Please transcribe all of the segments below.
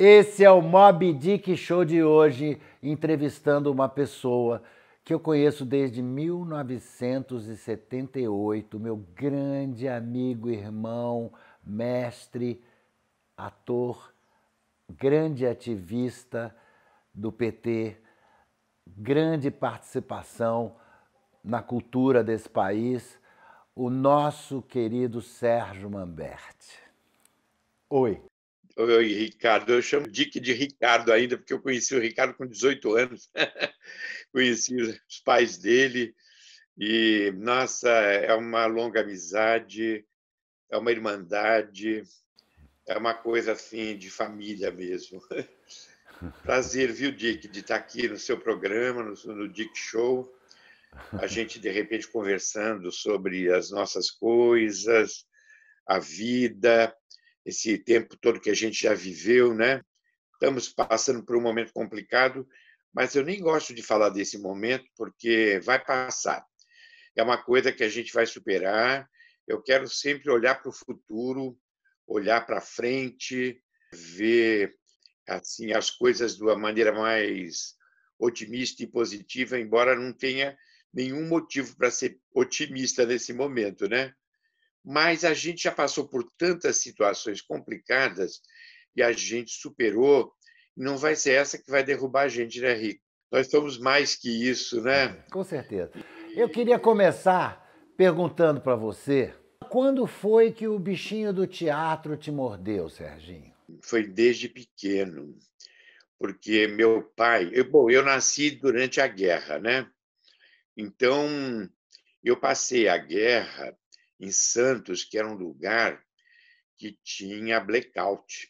Esse é o Mob Dick Show de hoje, entrevistando uma pessoa que eu conheço desde 1978, meu grande amigo, irmão, mestre, ator, grande ativista do PT, grande participação na cultura desse país, o nosso querido Sérgio Mamberti. Oi o Ricardo. Eu chamo Dick de Ricardo ainda, porque eu conheci o Ricardo com 18 anos. conheci os pais dele. E, nossa, é uma longa amizade, é uma irmandade, é uma coisa assim de família mesmo. Prazer, viu, Dick, de estar aqui no seu programa, no, no Dick Show. A gente, de repente, conversando sobre as nossas coisas, a vida, esse tempo todo que a gente já viveu, né? Estamos passando por um momento complicado, mas eu nem gosto de falar desse momento porque vai passar. É uma coisa que a gente vai superar. Eu quero sempre olhar para o futuro, olhar para frente, ver assim as coisas de uma maneira mais otimista e positiva, embora não tenha nenhum motivo para ser otimista nesse momento, né? mas a gente já passou por tantas situações complicadas e a gente superou. Não vai ser essa que vai derrubar a gente, né, Rico? Nós somos mais que isso, né? Com certeza. Eu queria começar perguntando para você quando foi que o bichinho do teatro te mordeu, Serginho? Foi desde pequeno, porque meu pai. Eu, bom, eu nasci durante a guerra, né? Então, eu passei a guerra em Santos, que era um lugar que tinha blackout.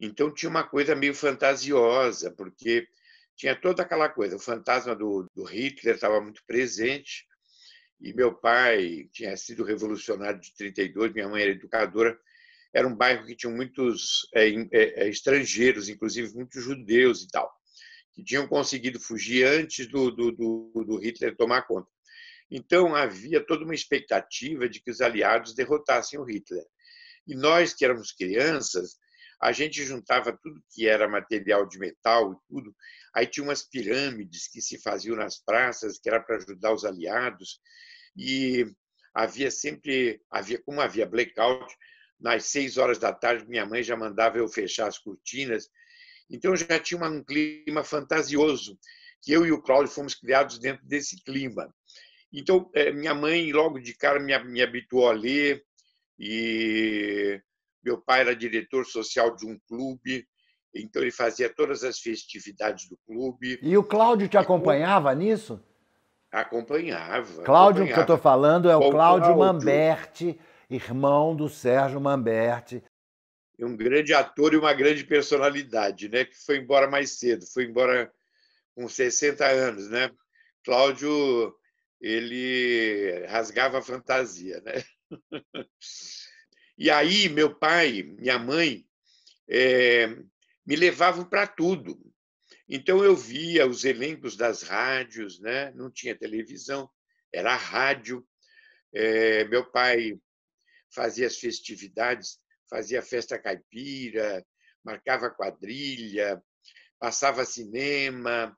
Então tinha uma coisa meio fantasiosa, porque tinha toda aquela coisa. O fantasma do, do Hitler estava muito presente, e meu pai tinha sido revolucionário de 32, minha mãe era educadora. Era um bairro que tinha muitos é, é, é, estrangeiros, inclusive muitos judeus e tal, que tinham conseguido fugir antes do, do, do, do Hitler tomar conta. Então havia toda uma expectativa de que os aliados derrotassem o Hitler. E nós, que éramos crianças, a gente juntava tudo que era material de metal e tudo. Aí tinha umas pirâmides que se faziam nas praças, que era para ajudar os aliados. E havia sempre, havia como havia blackout, nas seis horas da tarde minha mãe já mandava eu fechar as cortinas. Então já tinha um clima fantasioso, que eu e o Cláudio fomos criados dentro desse clima. Então, eh, minha mãe, logo de cara, me, me habituou a ler, e meu pai era diretor social de um clube, então ele fazia todas as festividades do clube. E o Cláudio te acompanhava nisso? Acompanhava. Cláudio, que eu estou falando, é o, Cláudio, Cláudio Mamberti, irmão do Sérgio Mamberti. É um grande ator e uma grande personalidade, né? Que foi embora mais cedo, foi embora com 60 anos, né? Cláudio ele rasgava a fantasia. Né? E aí, meu pai, minha mãe, é, me levavam para tudo. Então, eu via os elencos das rádios, né? não tinha televisão, era rádio. É, meu pai fazia as festividades, fazia festa caipira, marcava quadrilha, passava cinema.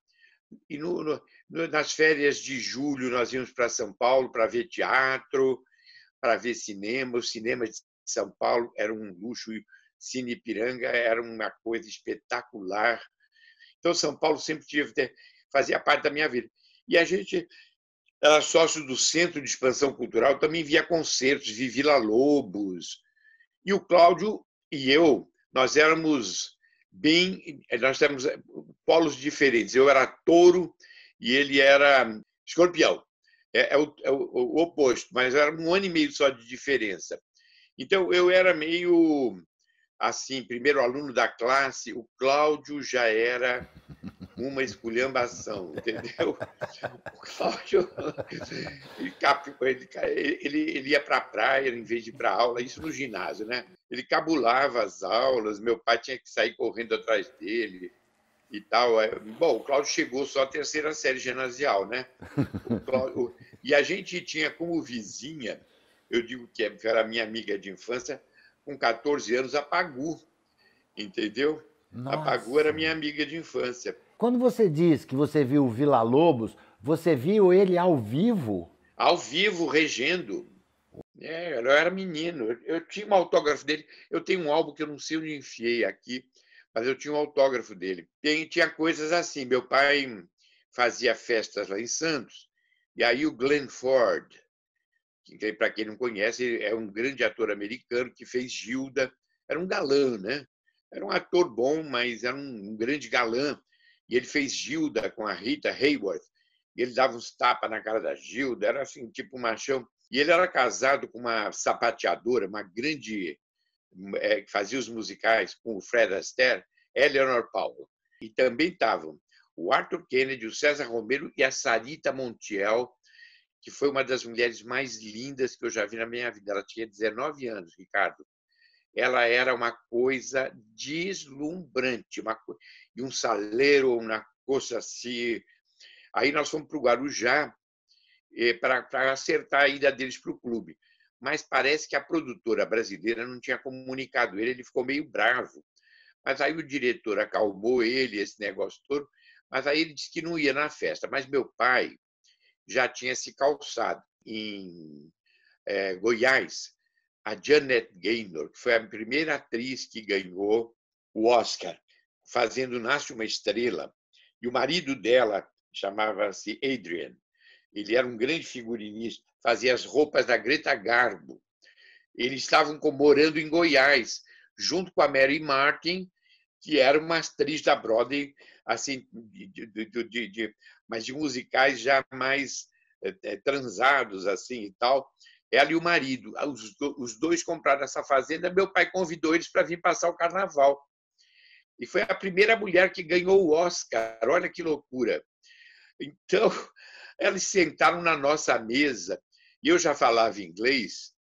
E no, no, nas férias de julho, nós íamos para São Paulo para ver teatro, para ver cinema. Os cinemas de São Paulo eram um luxo, Cine Ipiranga era uma coisa espetacular. Então, São Paulo sempre tive, né, fazia parte da minha vida. E a gente era sócio do Centro de Expansão Cultural, também via concertos, vi Vila Lobos. E o Cláudio e eu, nós éramos bem, nós temos eh, polos diferentes. Eu era touro, e ele era escorpião. É, é, o, é, o, o oposto, mas era um ano e meio só de diferença. Então, eu era meio assim, primeiro aluno da classe, o Cláudio já era uma esculhambação, entendeu? O Cláudio, ele, ele, ele ia para a praia em vez de ir para aula, isso no ginásio, né? Ele cabulava as aulas, meu pai tinha que sair correndo atrás dele e tal. É, bom, o Cláudio chegou só à terceira série ginasial, né? Cláudio... e a gente tinha como vizinha, eu digo que é, era minha amiga de infância, com 14 anos, a Pagu, entendeu? Nossa. A Pagu era minha amiga de infância. Quando você diz que você viu o Vila Lobos, você viu ele ao vivo? Ao vivo, regendo. É, eu era menino. Eu tinha um autógrafo dele. Eu tenho um álbum que eu não sei onde enfiei aqui, mas eu tinha um autógrafo dele. E tinha coisas assim. Meu pai fazia festas lá em Santos, e aí o Glenn Ford, que para quem não conhece, é um grande ator americano que fez Gilda, era um galã, né? Era um ator bom, mas era um grande galã. E ele fez Gilda com a Rita Hayworth. E ele dava uns tapas na cara da Gilda, era assim, tipo um machão. E ele era casado com uma sapateadora, uma grande é, fazia os musicais com o Fred Astaire, Eleanor Powell. E também estavam o Arthur Kennedy, o César Romero e a Sarita Montiel, que foi uma das mulheres mais lindas que eu já vi na minha vida. Ela tinha 19 anos, Ricardo. Ela era uma coisa deslumbrante, uma co... e um saleiro, uma coisa assim. Aí nós fomos para o Guarujá eh, para acertar a ida deles para o clube mas parece que a produtora brasileira não tinha comunicado ele, ele ficou meio bravo. Mas aí o diretor acalmou ele, esse negócio todo, mas aí ele disse que não ia na festa. Mas meu pai já tinha se calçado em é, Goiás. A Janet Gaynor, que foi a primeira atriz que ganhou o Oscar, fazendo Nasce uma Estrela, e o marido dela chamava-se Adrian. Ele era um grande figurinista fazia as roupas da Greta Garbo. Eles estavam morando em Goiás, junto com a Mary Martin, que era uma atriz da Broadway, assim, de, de, de, de mas de musicais já mais é, transados, assim e tal. Ela e o marido, ah, os, os dois compraram essa fazenda. Meu pai convidou eles para vir passar o carnaval. E foi a primeira mulher que ganhou o Oscar. Olha que loucura! Então, eles sentaram na nossa mesa e eu já falava inglês,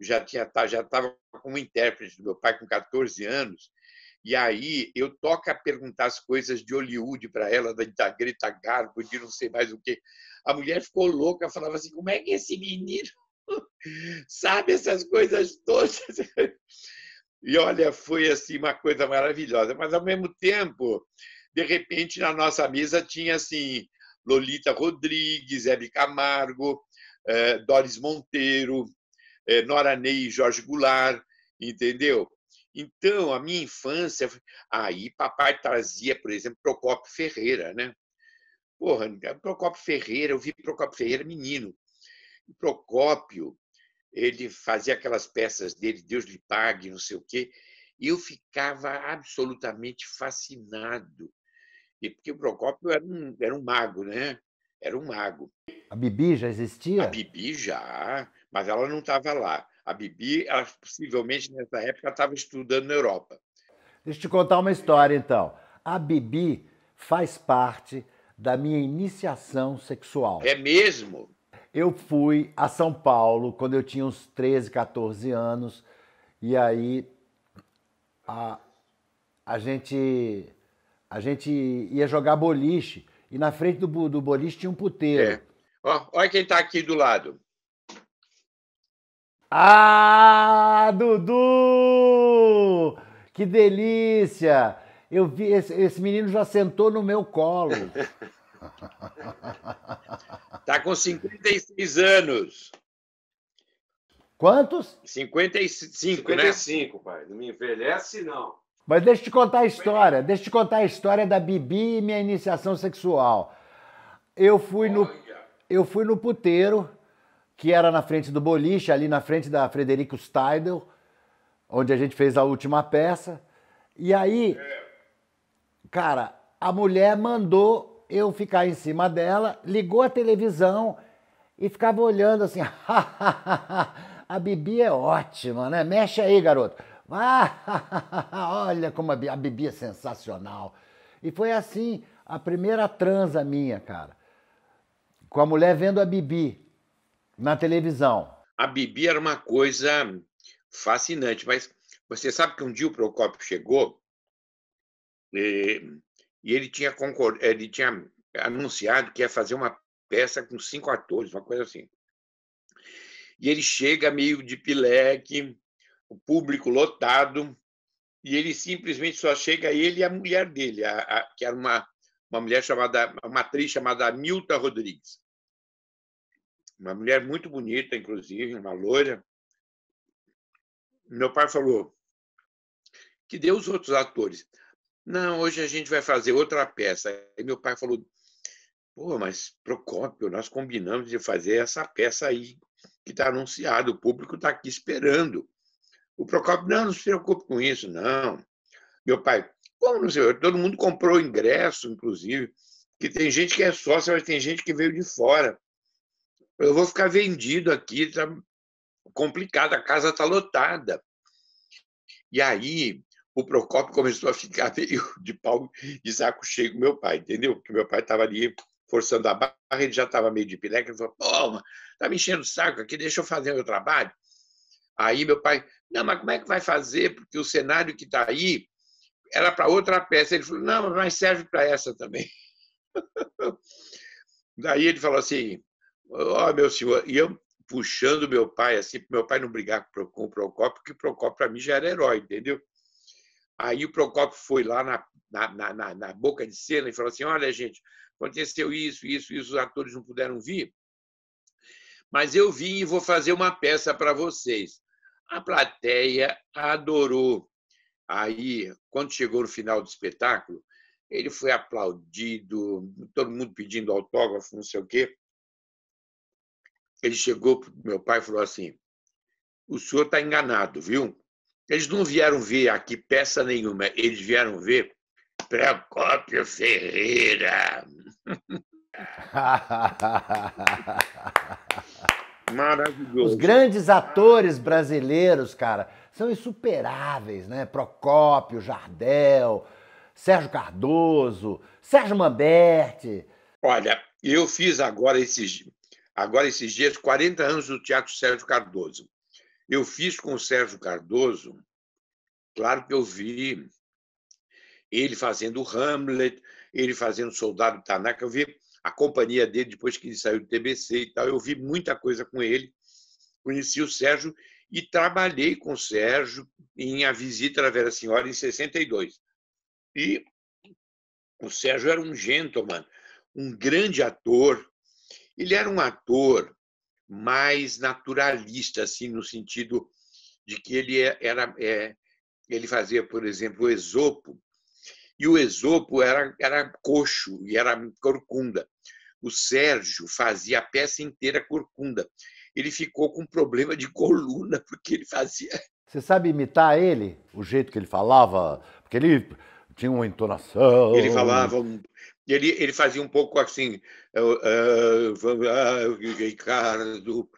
já tinha já estava um intérprete do meu pai com 14 anos. E aí eu toca perguntar as coisas de Hollywood para ela, da, Greta Garbo, de não sei mais o quê. A mulher ficou louca, falava assim: como é que esse menino sabe essas coisas todas? E olha, foi assim uma coisa maravilhosa. Mas ao mesmo tempo, de repente na nossa mesa tinha assim Lolita Rodrigues, Hebe Camargo, é, Doris Monteiro, é, Nora Ney e Jorge Goulart, entendeu? Então, a minha infância, aí papai trazia, por exemplo, Procopio Ferreira, né? Porra, Procopio Ferreira, eu vi Procopio Ferreira menino. Procopio, ele fazia aquelas peças dele, Deus lhe pague, não sei o quê, e eu ficava absolutamente fascinado. E porque o Procopio era um, era um mago, né? era um mago. A Bibi já existia? A Bibi já, mas ela não estava lá. A Bibi, ela, possivelmente nessa época, estava estudando na Europa. Deixa eu te contar uma história, então. A Bibi faz parte da minha iniciação sexual. É mesmo? Eu fui a São Paulo quando eu tinha uns 13, 14 anos, e aí a, a, gente, a gente ia jogar boliche e na frente do, do boliche tinha um puteiro. É. Ó, olha quem está aqui do lado. Ah, Dudu! Que delícia! Eu vi esse, esse menino já sentou no meu colo. Tá com 56 anos. Quantos? 55, 55 né? pai. Não me envelhece, não. Mas deixa eu te contar a história. Deixa eu te contar a história da Bibi e minha iniciação sexual. Eu fui no, eu fui no puteiro, que era na frente do boliche, ali na frente da Frederico Steidel, onde a gente fez a última peça. E aí, é. cara, a mulher mandou eu ficar em cima dela, ligou a televisão e ficava olhando assim. a Bibi é ótima, né? Mexe aí, garoto. Ah, olha como a Bibi é sensacional. E foi assim a primeira transa minha, cara. Com a mulher vendo a Bibi na televisão. A Bibi era uma coisa fascinante, mas você sabe que um dia o Procópio chegou e, e ele, tinha concord... ele tinha anunciado que ia fazer uma peça com cinco atores, uma coisa assim. E ele chega meio de pileque, o público lotado, e ele simplesmente só chega ele e a mulher dele, a, a, que era uma, uma mulher chamada, uma atriz chamada Milta Rodrigues. Uma mulher muito bonita, inclusive, uma loira. Meu pai falou que deu os outros atores. Não, hoje a gente vai fazer outra peça. E meu pai falou: Pô, mas Procópio, nós combinamos de fazer essa peça aí que está anunciada, o público está aqui esperando. O Procopio, não, não se preocupe com isso, não. Meu pai, como não sei? Todo mundo comprou ingresso, inclusive, que tem gente que é sócio, mas tem gente que veio de fora. Eu vou ficar vendido aqui, tá complicado, a casa tá lotada. E aí o Procopio começou a ficar meio de pau de saco cheio com meu pai, entendeu? Porque meu pai estava ali forçando a barra, ele já estava meio de pileca, ele falou, pô, tá me enchendo o saco aqui, deixa eu fazer meu trabalho. Aí meu pai, não, mas como é que vai fazer? Porque o cenário que está aí era para outra peça. Ele falou, não, mas serve para essa também. Daí ele falou assim, ó oh, meu senhor, e eu puxando meu pai assim, para meu pai não brigar com o Procópio, porque o Procópio para mim já era herói, entendeu? Aí o Procópio foi lá na, na, na, na boca de cena e falou assim, olha gente, aconteceu isso, isso, isso, os atores não puderam vir, mas eu vim e vou fazer uma peça para vocês. A plateia adorou. Aí, quando chegou no final do espetáculo, ele foi aplaudido, todo mundo pedindo autógrafo, não sei o quê. Ele chegou para meu pai e falou assim: o senhor está enganado, viu? Eles não vieram ver aqui peça nenhuma, eles vieram ver Procópio Ferreira. Maravilhoso. Os grandes atores brasileiros, cara, são insuperáveis, né? Procópio, Jardel, Sérgio Cardoso, Sérgio Mamberti. Olha, eu fiz agora esses, agora esses dias 40 anos do Teatro Sérgio Cardoso. Eu fiz com o Sérgio Cardoso, claro que eu vi ele fazendo Hamlet, ele fazendo Soldado Tanaka, eu vi a companhia dele depois que ele saiu do TBC e tal. Eu vi muita coisa com ele, conheci o Sérgio e trabalhei com o Sérgio em A Visita da Vera Senhora em 62. E o Sérgio era um gentleman, um grande ator. Ele era um ator mais naturalista, assim, no sentido de que ele é, era é, ele fazia, por exemplo, o Esopo e o Esopo era, era coxo e era corcunda. O Sérgio fazia a peça inteira corcunda. Ele ficou com problema de coluna, porque ele fazia. Você sabe imitar ele? O jeito que ele falava? Porque ele tinha uma entonação. Ele falava. Ele, ele fazia um pouco assim. Ricardo.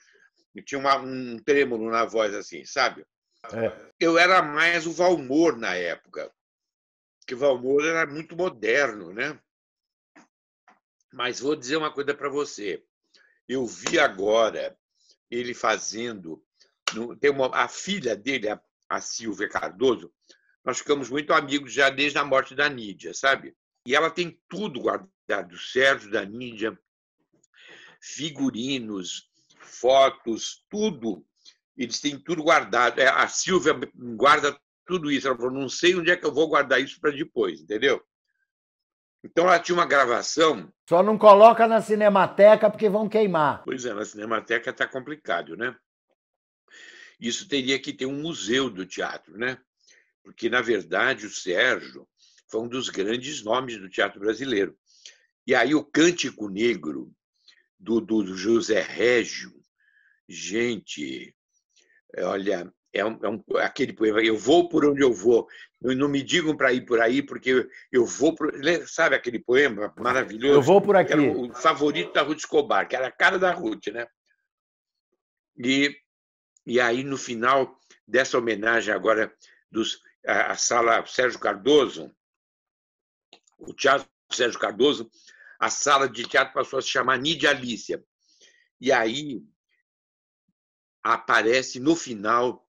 Tinha uma, um trêmulo na voz, assim, sabe? É. Eu era mais o Valmor na época que Valmor era muito moderno, né? Mas vou dizer uma coisa para você. Eu vi agora ele fazendo. Tem uma, a filha dele, a, Silvia Cardoso, nós ficamos muito amigos já desde a morte da Nídia, sabe? E ela tem tudo guardado Sérgio da Nídia, figurinos, fotos, tudo. Eles têm tudo guardado. É, a Silvia guarda tudo isso. Ela falou, não sei onde é que eu vou guardar isso para depois, entendeu? Então ela tinha uma gravação. Só não coloca na cinemateca porque vão queimar. Pois é, na cinemateca está complicado, né? Isso teria que ter um museu do teatro, né? Porque, na verdade, o Sérgio foi um dos grandes nomes do teatro brasileiro. E aí o Cântico Negro do, do José Régio, gente, olha, é, um, é um, aquele poema, eu vou por onde eu vou, não me digam para ir por aí, porque eu, eu vou por. Né, sabe aquele poema maravilhoso? Eu vou por aqui. Era o favorito da Ruth Escobar, que era a cara da Ruth, né? E, e aí, no final dessa homenagem agora dos a, a sala Sérgio Cardoso, o Teatro Sérgio Cardoso, a sala de teatro passou a se chamar Nidia Alícia. E aí aparece no final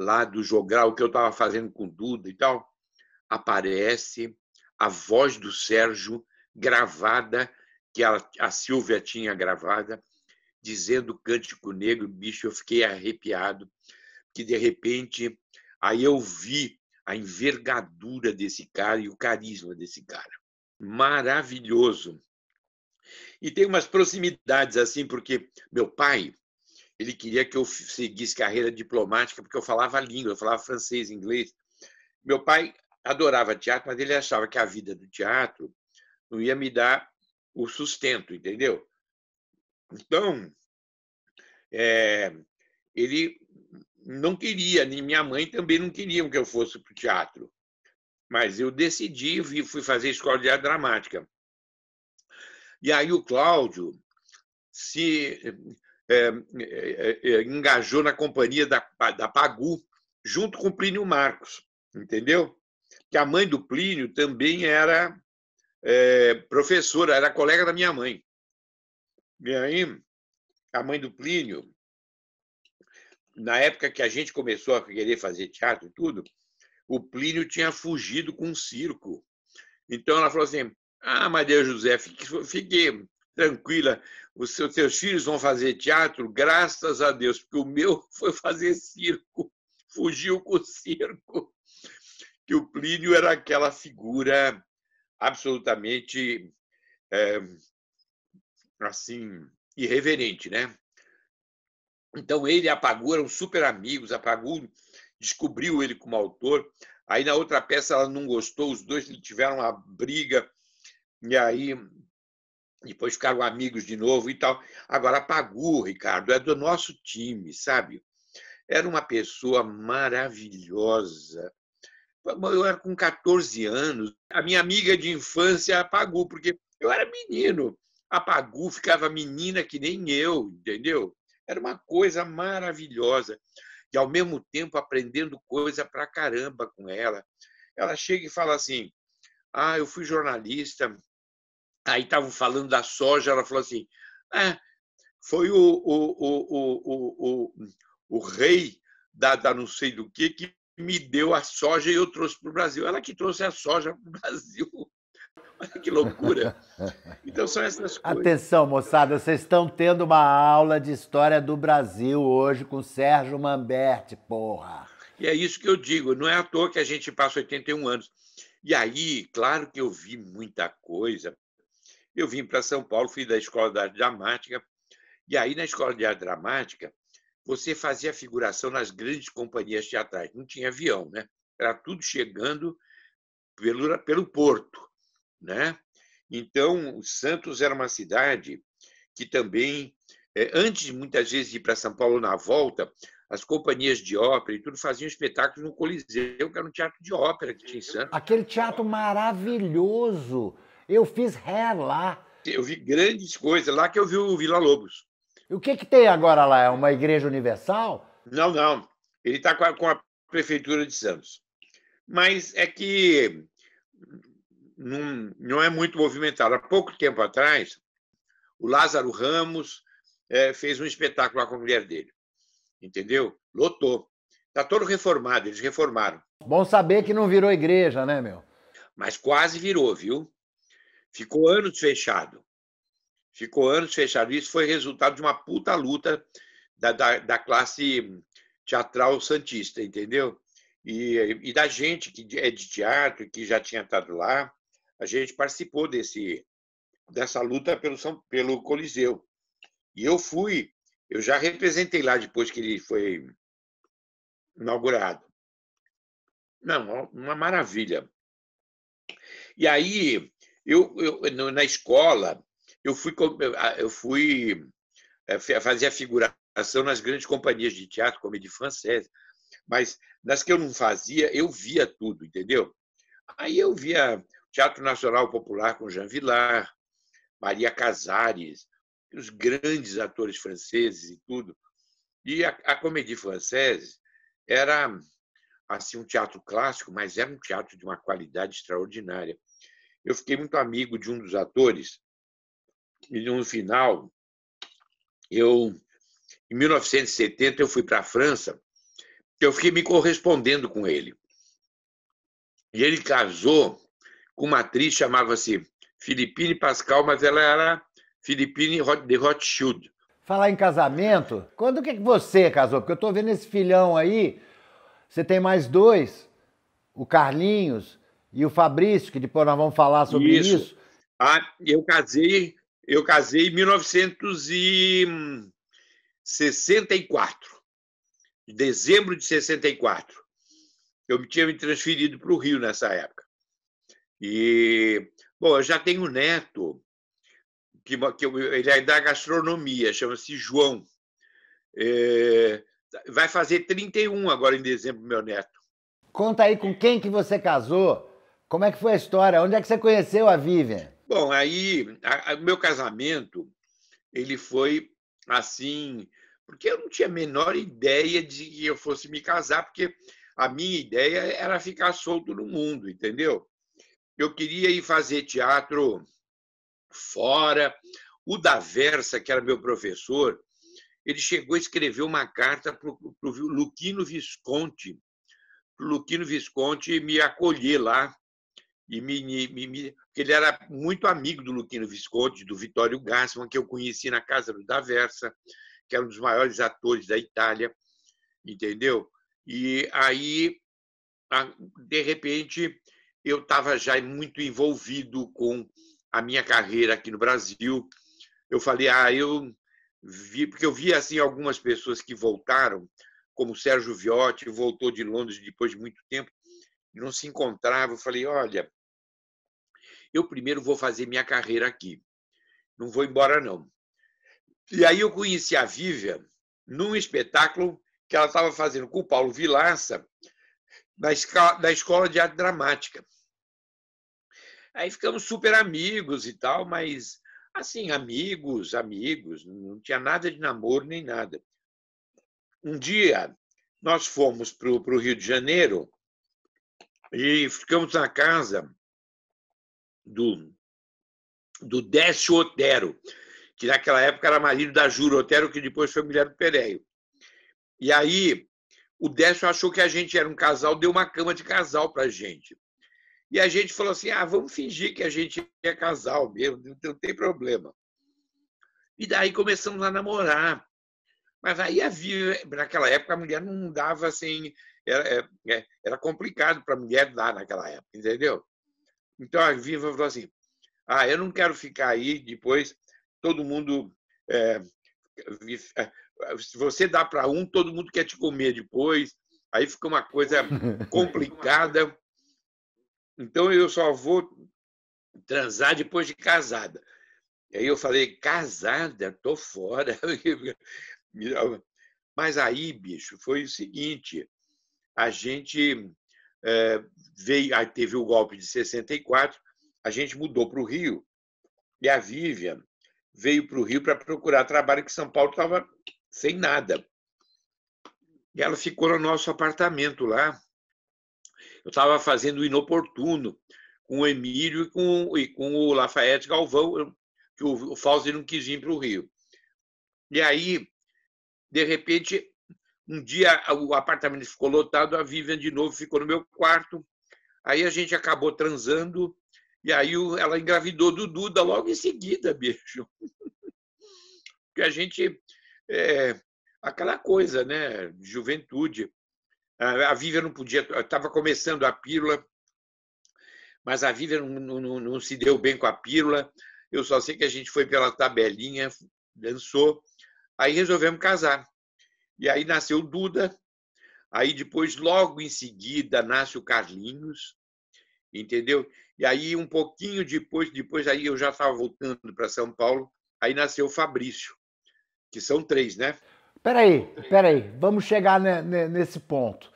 lá do jogar o que eu estava fazendo com Duda e tal, aparece a voz do Sérgio gravada, que a, a Silvia tinha gravada, dizendo Cântico Negro, bicho, eu fiquei arrepiado, que de repente aí eu vi a envergadura desse cara e o carisma desse cara. Maravilhoso. E tem umas proximidades assim, porque meu pai ele queria que eu seguisse carreira diplomática porque eu falava a língua, eu falava francês, inglês. Meu pai adorava teatro, mas ele achava que a vida do teatro não ia me dar o sustento, entendeu? Então, é, ele não queria, nem minha mãe também não queriam que eu fosse para o teatro. Mas eu decidi, e fui fazer escola de arte dramática. E aí o Cláudio se é, é, é, engajou na companhia da, da Pagu, junto com Plínio Marcos, entendeu? Que a mãe do Plínio também era é, professora, era colega da minha mãe. E aí, a mãe do Plínio, na época que a gente começou a querer fazer teatro e tudo, o Plínio tinha fugido com um circo. Então ela falou assim: Ah, Maria José, fique, fique tranquila, os seus teus filhos vão fazer teatro, graças a Deus, porque o meu foi fazer circo, fugiu com o circo. Que o Plínio era aquela figura absolutamente é, assim irreverente, né? Então ele apagou, eram super amigos, apagou, descobriu ele como autor. Aí na outra peça ela não gostou, os dois tiveram uma briga e aí depois ficaram amigos de novo e tal. Agora, Pagu, Ricardo, é do nosso time, sabe? Era uma pessoa maravilhosa. Eu era com 14 anos, a minha amiga de infância é apagou, porque eu era menino. Apagou, ficava menina que nem eu, entendeu? Era uma coisa maravilhosa. E ao mesmo tempo aprendendo coisa pra caramba com ela. Ela chega e fala assim: Ah, eu fui jornalista Aí estavam falando da soja, ela falou assim: é, foi o, o, o, o, rei da, da não sei do que que me deu a soja e eu trouxe para o Brasil. Ela que trouxe a soja para o Brasil. Olha que loucura. Então são essas coisas. Atenção, moçada, vocês estão tendo uma aula de história do Brasil hoje com Sérgio Mamberti, porra. E é isso que eu digo, não é à toa que a gente passa 81 anos. E aí, claro que eu vi muita coisa, eu vim para São Paulo, fui da Escola de Arte Dramática, e aí na Escola de Arte Dramática você fazia figuração nas grandes companhias teatrais, não tinha avião, né? Era tudo chegando pelo, pelo porto, né? Então, Santos era uma cidade que também, eh, antes muitas vezes de ir para São Paulo na volta, as companhias de ópera e tudo faziam espetáculos no Coliseu, que era um teatro de ópera que tinha em Santos. Aquele teatro maravilhoso eu fiz ré lá. Eu vi grandes coisas lá que eu vi o Vila Lobos. E o que, que tem agora lá? É uma igreja universal? Não, não. Ele está com, com, a prefeitura de Santos. Mas é que não, não é muito movimentado. Há pouco tempo atrás, o Lázaro Ramos é, fez um espetáculo lá com a mulher dele. Entendeu? Lotou. Está todo reformado, eles reformaram. Bom saber que não virou igreja, né, meu? Mas quase virou, viu? Ficou anos fechado. Ficou anos fechado. Isso foi resultado de uma puta luta da, da, da classe teatral santista, entendeu? E, e, da gente que é de teatro, que já tinha estado lá, a gente participou desse, dessa luta pelo, São, pelo Coliseu. E eu fui, eu já representei lá depois que ele foi inaugurado. Não, uma maravilha. E aí eu, eu na escola, eu fui, eu fui eh, fazer a figuração nas grandes companhias de teatro, comédia francesa, mas nas que eu não fazia, eu via tudo, entendeu? Aí eu via Teatro Nacional Popular com Jean Vilar, Maria Casares, os grandes atores franceses e tudo. E a, a comédia francesa era assim um teatro clássico, mas era é um teatro de uma qualidade extraordinária eu fiquei muito amigo de um dos atores, e no final, eu, em 1970, eu fui para a França, eu fiquei me correspondendo com ele. E ele casou com uma atriz chamava-se Filipine Pascal, mas ela era Filipine de Rothschild. Falar em casamento, quando que você casou? Porque eu estou vendo esse filhão aí, você tem mais dois, o Carlinhos e o Fabrício, que depois nós vamos falar sobre isso. isso. Ah, eu casei, eu casei em 1964. Em dezembro de 64. Eu me tinha me transferido para o Rio nessa época. E, bom, eu já tenho um neto, que, que ele é da gastronomia, chama-se João. É, vai fazer 31 agora em dezembro, meu neto. Conta aí com quem que você casou como é que foi a história? Onde é que você conheceu a Vivian? Bom, aí o meu casamento ele foi assim, porque eu não tinha a menor ideia de que eu fosse me casar, porque a minha ideia era ficar solto no mundo, entendeu? Eu queria ir fazer teatro fora. O Daversa, que era meu professor, ele chegou a escrever uma carta para o Luquino Visconti, para o Luquino Visconti me acolher lá e me, me, me, porque ele era muito amigo do Luquino Visconti, do Vittorio Gassman, que eu conheci na casa do Daversa, que era um dos maiores atores da Itália, entendeu? E aí, de repente, eu estava já muito envolvido com a minha carreira aqui no Brasil. Eu falei, ah, eu vi, porque eu vi assim algumas pessoas que voltaram, como o Sérgio Viotti, voltou de Londres depois de muito tempo, não se encontrava. Eu falei, olha, eu primeiro vou fazer minha carreira aqui. Não vou embora, não. E aí eu conheci a Vivian num espetáculo que ela estava fazendo com o Paulo Vilaça na, na Escola de Arte Dramática. Aí ficamos super amigos e tal, mas assim, amigos, amigos, não tinha nada de namoro nem nada. Um dia nós fomos para o Rio de Janeiro e ficamos na casa do, do Décio Otero, que naquela época era marido da Juro Otero, que depois foi mulher do Pereio. E aí o Décio achou que a gente era um casal, deu uma cama de casal para a gente. E a gente falou assim: ah, vamos fingir que a gente é casal mesmo, não tem problema. E daí começamos a namorar. Mas aí havia, naquela época, a mulher não dava assim, era, é, é, era complicado para a mulher dar naquela época, entendeu? Então a Viva falou assim: ah, eu não quero ficar aí depois, todo mundo. É, é se você dá para um, todo mundo quer te comer depois, aí fica uma coisa complicada. Então eu só vou transar depois de casada. aí eu falei, casada, tô fora. Mas aí, bicho, foi o seguinte: a gente é, veio, aí teve o golpe de 64, a gente mudou para o Rio. E a Vivian veio para o Rio para procurar trabalho, que São Paulo estava sem nada. E ela ficou no nosso apartamento lá. Eu estava fazendo o inoportuno com o Emílio e com, e com o Lafayette Galvão, que o, o Fauzi não quis ir para o Rio. E aí, de repente, um dia o apartamento ficou lotado, a Vivian de novo ficou no meu quarto. Aí a gente acabou transando e aí ela engravidou do Duda logo em seguida, bicho. Porque a gente é, aquela coisa, né? Juventude. A Vivian não podia, estava começando a pílula, mas a Vivian não, não, não, se deu bem com a pílula. Eu só sei que a gente foi pela tabelinha, dançou, aí resolvemos casar. E aí nasceu o Duda, aí depois, logo em seguida, nasce o Carlinhos, entendeu? E aí, um pouquinho depois, depois aí eu já estava voltando para São Paulo, aí nasceu o Fabrício, que são três, né? Peraí, peraí, vamos chegar nesse ponto.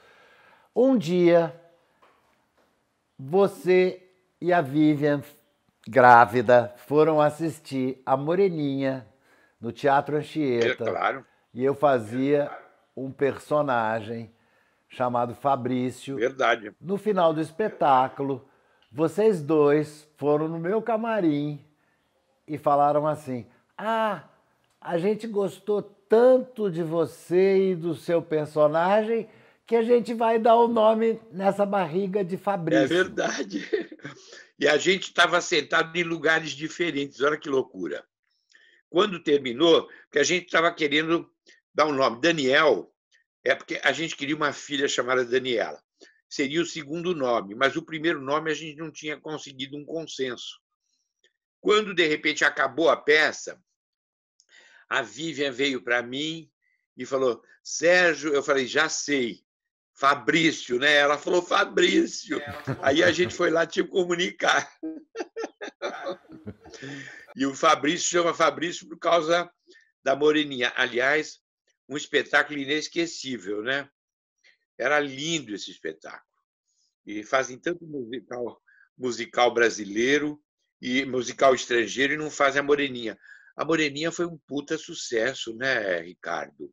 Um dia, você e a Vivian, grávida, foram assistir a Moreninha no Teatro Anchieta. É, claro. E eu fazia um personagem chamado Fabrício. Verdade. No final do espetáculo, vocês dois foram no meu camarim e falaram assim: Ah, a gente gostou tanto de você e do seu personagem que a gente vai dar o nome nessa barriga de é Fabrício. É verdade. E a gente estava sentado em lugares diferentes, olha que loucura. Quando terminou, que a gente estava querendo dar um nome. Daniel é porque a gente queria uma filha chamada Daniela. Seria o segundo nome, mas o primeiro nome a gente não tinha conseguido um consenso. Quando, de repente, acabou a peça, a Vivian veio para mim e falou: Sérgio, eu falei, já sei. Fabrício, né? Ela falou Fabrício. É, Aí a gente foi lá te comunicar. e o Fabrício chama Fabrício por causa da Moreninha. Aliás, um espetáculo inesquecível, né? Era lindo esse espetáculo. E fazem tanto musical, musical brasileiro e musical estrangeiro e não fazem a Moreninha. A Moreninha foi um puta sucesso, né, Ricardo?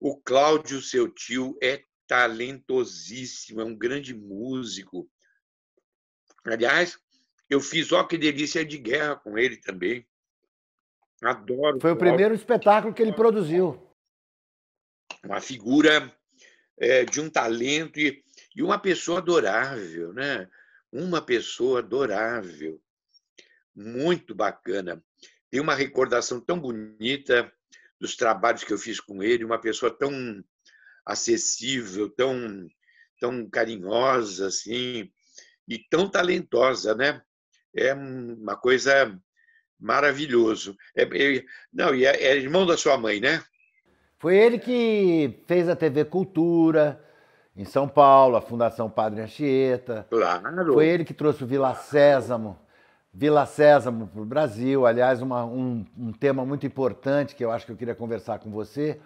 O Cláudio, seu tio, é talentosíssimo, é um grande músico. Aliás, eu fiz Ó Que Delícia de Guerra com ele também. Adoro. Foi o, o primeiro espetáculo que ele produziu uma figura é, de um talento e, e uma pessoa adorável, né? Uma pessoa adorável, muito bacana. Tem uma recordação tão bonita dos trabalhos que eu fiz com ele, uma pessoa tão acessível, tão tão carinhosa assim e tão talentosa, né? É uma coisa maravilhoso. É, é não, e é, é irmão da sua mãe, né? Foi ele que fez a TV Cultura em São Paulo, a Fundação Padre Anchieta. Claro. Foi ele que trouxe o Vila Sésamo. Vila Sésamo para o Brasil, aliás, uma, um, um tema muito importante que eu acho que eu queria conversar com você,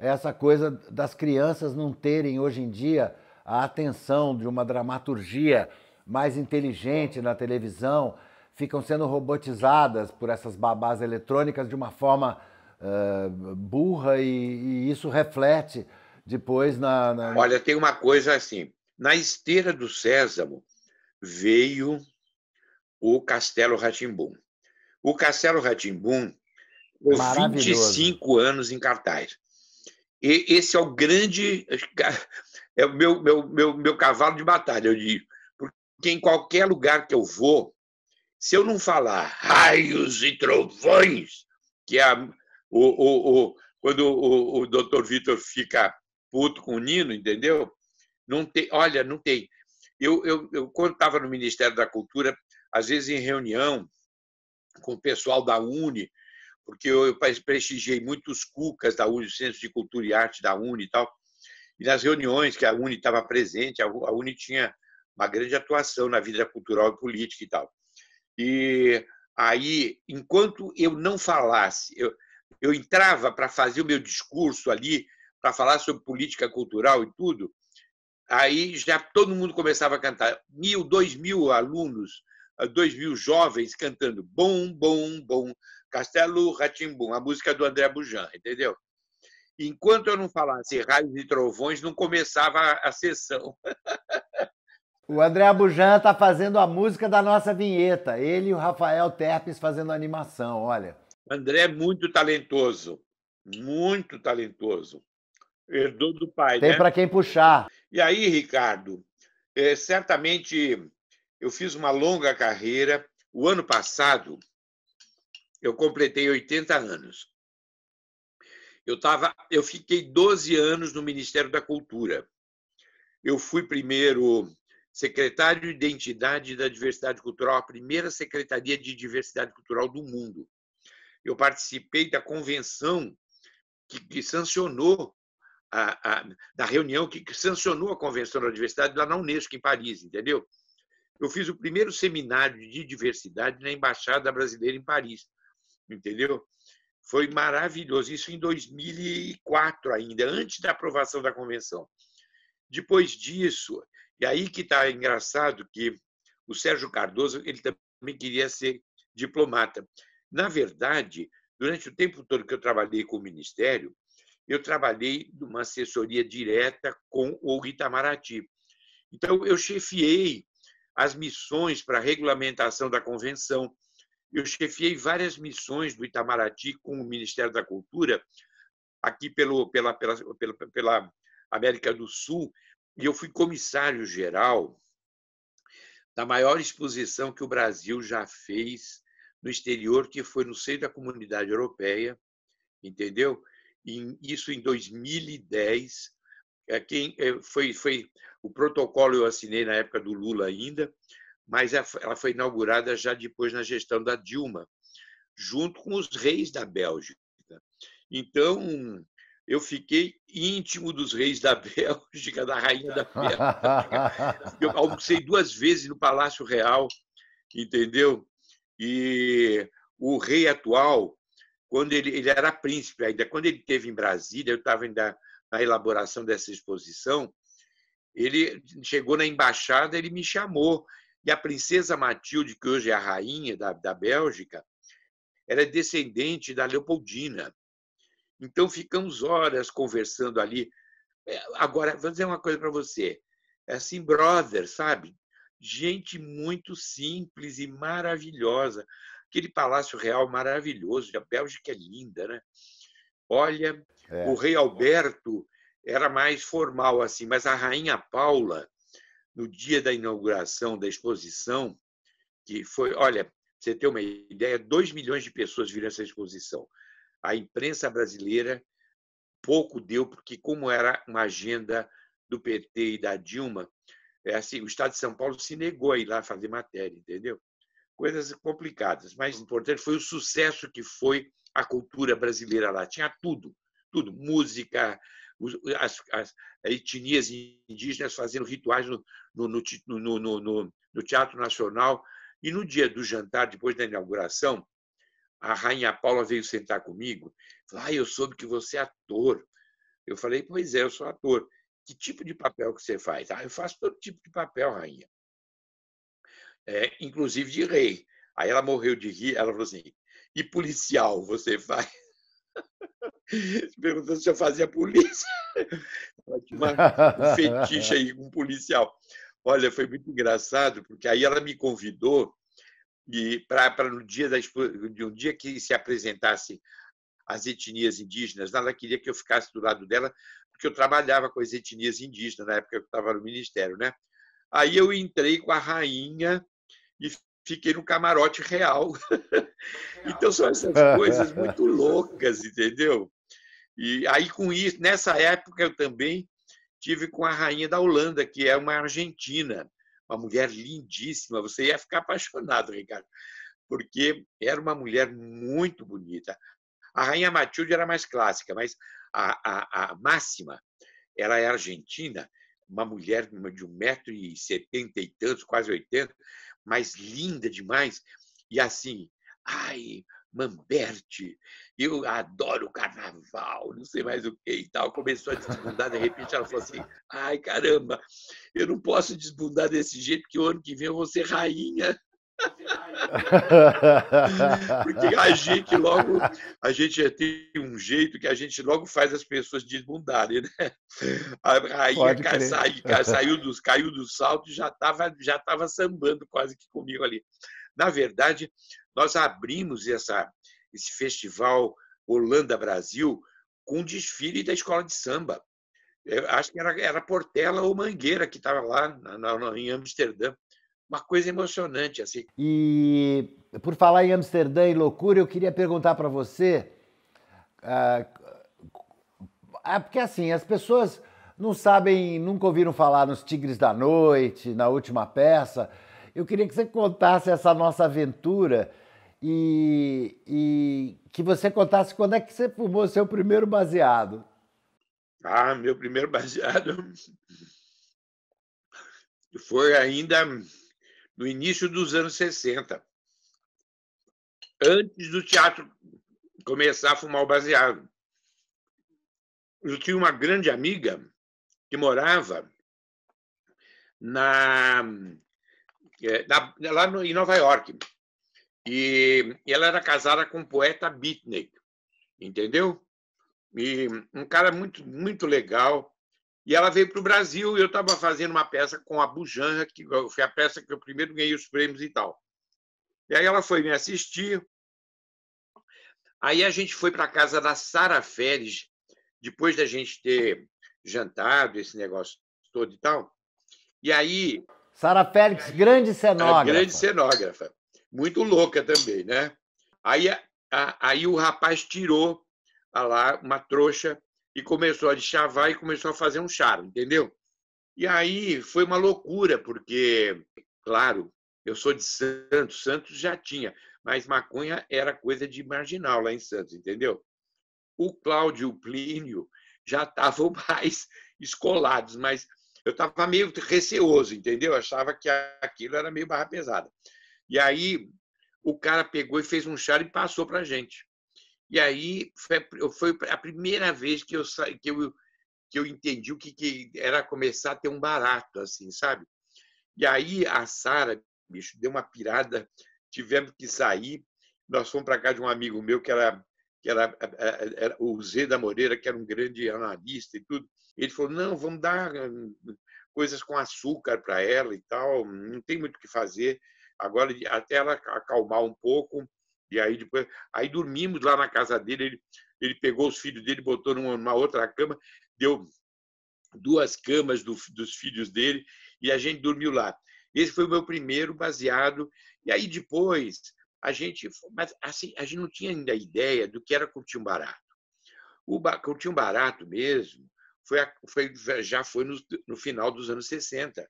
é essa coisa das crianças não terem hoje em dia a atenção de uma dramaturgia mais inteligente na televisão, ficam sendo robotizadas por essas babás eletrônicas de uma forma eh, burra e, e, isso reflete depois na, na. Olha, tem uma coisa assim. Na esteira do Sésamo veio o Castelo Ratimbum. O Castelo Ratimbum ficou 25 anos em cartaz. E esse é o grande é o meu, meu, meu, meu cavalo de batalha, eu digo. Porque em qualquer lugar que eu vou, se eu não falar raios e trovões, que é a, o, o, o quando o, o doutor Vitor fica puto com o Nino, entendeu? Não tem, olha, não tem. Eu, eu, eu quando estava no Ministério da Cultura, às vezes em reunião com o pessoal da Uni, porque eu, eu prestigiei muitos cucas da Uni, Centro de Cultura e Arte da Uni e tal, e nas reuniões que a Uni estava presente, a, a Uni tinha uma grande atuação na vida cultural e política e tal. E aí, enquanto eu não falasse, eu, eu entrava para fazer o meu discurso ali, para falar sobre política cultural e tudo, aí já todo mundo começava a cantar. Mil, dois mil alunos, ah, dois mil jovens cantando bom, bom, bom, Castelo Ratimbum, a música do André Bujan, entendeu? Enquanto eu não falasse raios e trovões, não começava a sessão. O André Abujan está fazendo a música da nossa vinheta. Ele e o Rafael Terpes fazendo a animação, olha. André é muito talentoso, muito talentoso. Herdou do pai. Tem né? para quem puxar. E aí, Ricardo, é, certamente eu fiz uma longa carreira. O ano passado, eu completei 80 anos. Eu, tava, eu fiquei 12 anos no Ministério da Cultura. Eu fui primeiro secretário de Identidade da Diversidade Cultural, a primeira secretaria de diversidade cultural do mundo eu participei da convenção que, que sancionou a, a, da reunião que, que, sancionou a Convenção da Diversidade lá na Unesco, em Paris, entendeu? Eu fiz o primeiro seminário de diversidade na Embaixada Brasileira em Paris, entendeu? Foi maravilhoso, isso em 2004 ainda, antes da aprovação da Convenção. Depois disso, e aí que está engraçado que o Sérgio Cardoso, ele também queria ser diplomata. Na verdade, durante o tempo todo que eu trabalhei com o Ministério, eu trabalhei numa assessoria direta com o Itamaraty. Então, eu chefiei as missões para a regulamentação da convenção. Eu chefiei várias missões do Itamaraty com o Ministério da Cultura, aqui pelo, pela, pela, pela, pela América do Sul, e eu fui comissário-geral da maior exposição que o Brasil já fez no exterior, que foi no seio da comunidade europeia, entendeu? E isso em 2010. É, quem é, foi, foi o protocolo eu assinei na época do Lula ainda, mas ela foi inaugurada já depois na gestão da Dilma, junto com os reis da Bélgica. Então, eu fiquei íntimo dos reis da Bélgica, da rainha da Bélgica. Eu almocei duas vezes no Palácio Real, entendeu? E o rei atual, quando ele, ele era príncipe ainda, quando ele teve em Brasília, eu estava ainda na elaboração dessa exposição, ele chegou na embaixada, ele me chamou. E a princesa Matilde, que hoje é a rainha da, da Bélgica, era é descendente da Leopoldina. Então ficamos horas conversando ali. É, agora, vou dizer uma coisa para você. É assim, brother, sabe? gente muito simples e maravilhosa. Aquele Palácio Real maravilhoso, a Bélgica é linda, né? Olha, é. o rei Alberto era mais formal assim, mas a rainha Paula, no dia da inauguração da exposição, que foi, olha, você ter uma ideia, 2 milhões de pessoas viram essa exposição. A imprensa brasileira pouco deu, porque como era uma agenda do PT e da Dilma, é assim, o Estado de São Paulo se negou a ir lá fazer matéria, entendeu? Coisas complicadas, mas o hum. importante foi o sucesso que foi a cultura brasileira lá. Tinha tudo, tudo, música, as, as etnias indígenas fazendo rituais no, no, no, no, Teatro Nacional. E no dia do jantar, depois da inauguração, a Rainha Paula veio sentar comigo. Falou, ah, eu soube que você é ator. Eu falei, pois é, eu sou ator. Que tipo de papel que você faz? Ah, eu faço todo tipo de papel, rainha. É, inclusive de rei. Aí ela morreu de rir, ela falou assim: e policial você faz? Perguntou se eu fazia polícia. Ela tinha um fetiche aí com um policial. Olha, foi muito engraçado, porque aí ela me convidou para no dia da de um dia que se apresentasse as etnias indígenas, ela queria que eu ficasse do lado dela porque eu trabalhava com as etnias indígenas na época que eu estava no ministério, né? Aí eu entrei com a rainha e fiquei no camarote real. então são essas coisas muito loucas, entendeu? E aí com isso, nessa época eu também tive com a rainha da Holanda, que é uma argentina, uma mulher lindíssima, você ia ficar apaixonado, Ricardo, porque era uma mulher muito bonita. A rainha Matilde era mais clássica, mas a, a, a máxima, ela é argentina, uma mulher de 1,70m e tantos, quase 80, mas linda demais. E assim, ai, Mamberte, eu adoro o carnaval, não sei mais o que e tal. Começou a desbundar, de repente ela falou assim: ai caramba, eu não posso desbundar desse jeito, porque o ano que vem eu vou ser rainha. Porque a gente logo, a gente tem um jeito que a gente logo faz as pessoas desbundarem, né? A rainha cai, sai, cai, saiu, dos, caiu do salto e já estava já tava sambando quase que comigo ali. Na verdade, nós abrimos essa, esse festival Holanda-Brasil com um desfile da escola de samba. Eu acho que era, era Portela ou Mangueira que estava lá na, na, em Amsterdã uma coisa emocionante assim. E por falar em Amsterdã e loucura, eu queria perguntar para você, é porque assim as pessoas não sabem, nunca ouviram falar nos Tigres da Noite, na última peça. Eu queria que você contasse essa nossa aventura e, e que você contasse quando é que você fumou seu primeiro baseado. Ah, meu primeiro baseado foi ainda no início dos anos 60, antes do teatro começar a fumar o baseado. Eu tinha uma grande amiga que morava na, é, na lá no, em Nova York. E, e ela era casada com o poeta beatnik, entendeu? E um cara muito, muito legal, e ela veio para o Brasil e eu estava fazendo uma peça com a Bujanra, que foi a peça que eu primeiro ganhei os prêmios e tal. E aí ela foi me assistir. Aí a gente foi para a casa da Sara Félix depois da gente ter jantado esse negócio todo e tal. E aí. Sara Félix, é, grande cenógrafa. Grande cenógrafa. Muito louca também, né? Aí, a, aí o rapaz tirou a lá uma trouxa e começou a chavar e começou a fazer um charo, entendeu? E aí foi uma loucura, porque, claro, eu sou de Santos, Santos já tinha, mas maconha era coisa de marginal lá em Santos, entendeu? O Cláudio o Plínio já estavam mais escolados, mas eu estava meio receoso, entendeu? Achava que aquilo era meio barra pesada. E aí o cara pegou e fez um chá e passou para a gente. E aí foi, foi a primeira vez que eu, que eu, que eu entendi o que, que era começar a ter um barato, assim, sabe? E aí a Sara, bicho, deu uma pirada, tivemos que sair. Nós fomos para casa de um amigo meu que era que era, é, é, é, era, o Zé da Moreira, que era um grande analista e tudo. Ele falou: não, vamos dar hum, coisas com açúcar para ela e tal, não tem muito o que fazer. Agora, até ela acalmar um pouco, e aí depois, aí dormimos lá na casa dele, ele, ele pegou os filhos dele, botou numa, numa outra cama, deu duas camas do, dos filhos dele e a gente dormiu lá. Esse foi o meu primeiro baseado. E aí depois a gente, mas assim, a gente não tinha ainda ideia do que era Coutinho Barato. O ba, Coutinho Barato mesmo foi, a, foi já foi no, no, final dos anos 60.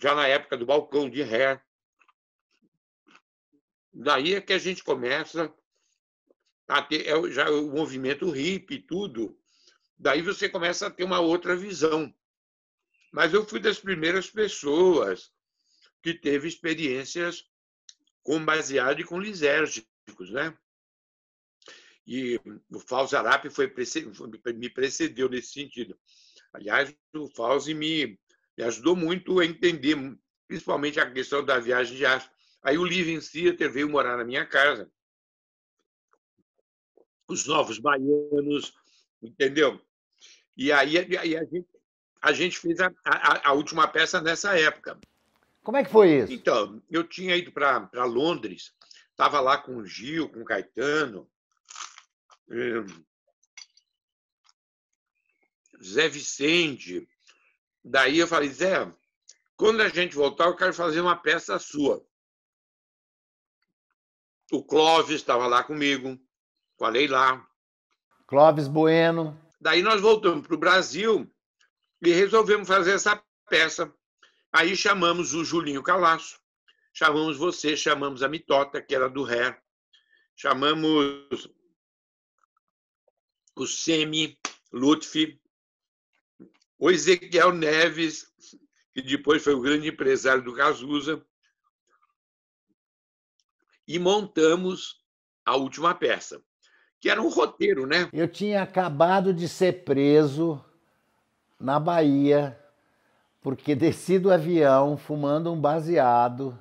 Já na época do balcão de ré, Daí é que a gente começa a ter é, já o movimento hippie e tudo. Daí você começa a ter uma outra visão. Mas eu fui das primeiras pessoas que teve experiências com baseado e com lisérgicos, né? E o Fauzi Arap foi me precedeu nesse sentido. Aliás, o Fauzi me, me, ajudou muito a entender, principalmente a questão da viagem de astro. Aí o Living Theater veio morar na minha casa. Os novos baianos, entendeu? E aí, aí a, gente, a, gente, fez a, a, a, última peça nessa época. Como é que foi isso? Então, eu tinha ido para Londres, estava lá com o Gil, com o Caetano, hum, Zé Vicente. Daí eu falei, Zé, quando a gente voltar, eu quero fazer uma peça sua. O Clóvis estava lá comigo, falei lá, Clóvis Bueno. Daí nós voltamos para o Brasil e resolvemos fazer essa peça. Aí chamamos o Julinho Calaço, chamamos você, chamamos a Mitota, que era do Ré, chamamos o Semi Lutfi, o Ezequiel Neves, que depois foi o grande empresário do Cazuza, e montamos a última peça, que era um roteiro, né? Eu tinha acabado de ser preso na Bahia, porque desci do avião fumando um baseado.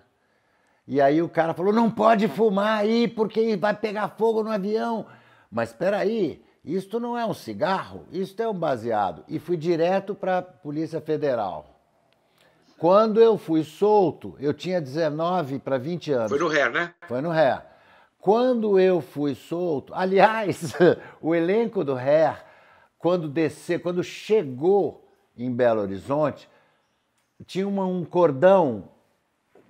E aí o cara falou: não pode fumar aí, porque vai pegar fogo no avião. Mas peraí, isto não é um cigarro, isto é um baseado. E fui direto para a Polícia Federal. Quando eu fui solto, eu tinha 19 para 20 anos. Foi no Ré, né? Foi no Ré. Quando eu fui solto, aliás, o elenco do Ré, quando descer, quando chegou em Belo Horizonte, tinha uma, um cordão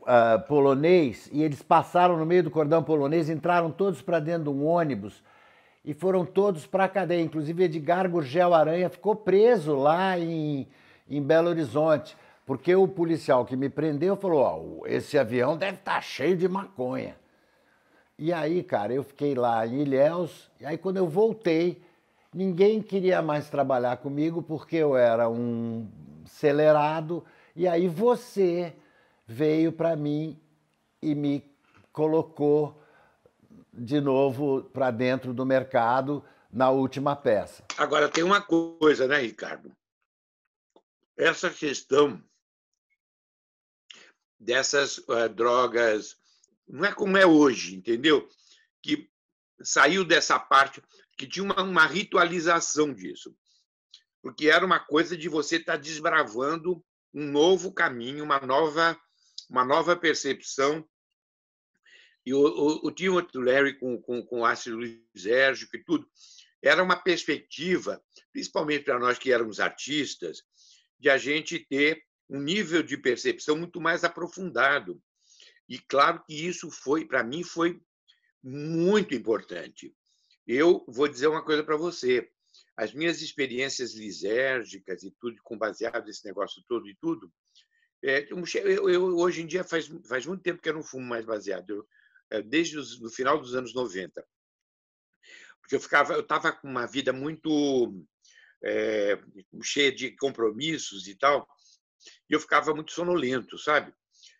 uh, polonês e eles passaram no meio do cordão polonês, entraram todos para dentro de um ônibus e foram todos para a cadeia. Inclusive, Edgar Gurgel Aranha ficou preso lá em, em Belo Horizonte. Porque o policial que me prendeu falou: Ó, oh, esse avião deve estar tá cheio de maconha. E aí, cara, eu fiquei lá em Ilhéus. E aí, quando eu voltei, ninguém queria mais trabalhar comigo porque eu era um acelerado. E aí, você veio para mim e me colocou de novo para dentro do mercado na última peça. Agora, tem uma coisa, né, Ricardo? Essa questão dessas uh, drogas. Não é como é hoje, entendeu? Que saiu dessa parte, que tinha uma, uma ritualização disso. Porque era uma coisa de você estar tá desbravando um novo caminho, uma nova, uma nova percepção. E o, o, o Timothy Larry com, com, com o ácido lisérgico e tudo, era uma perspectiva, principalmente para nós que éramos artistas, de a gente ter um nível de percepção muito mais aprofundado. E claro que isso foi, para mim, foi muito importante. Eu vou dizer uma coisa para você. As minhas experiências lisérgicas e tudo, com baseado nesse negócio todo e tudo, é, eu, eu, hoje em dia faz, faz muito tempo que eu não fumo mais baseado, eu, é, desde os, no final dos anos 90. Porque eu ficava, eu estava com uma vida muito é, cheia de compromissos e tal, e eu ficava muito sonolento, sabe?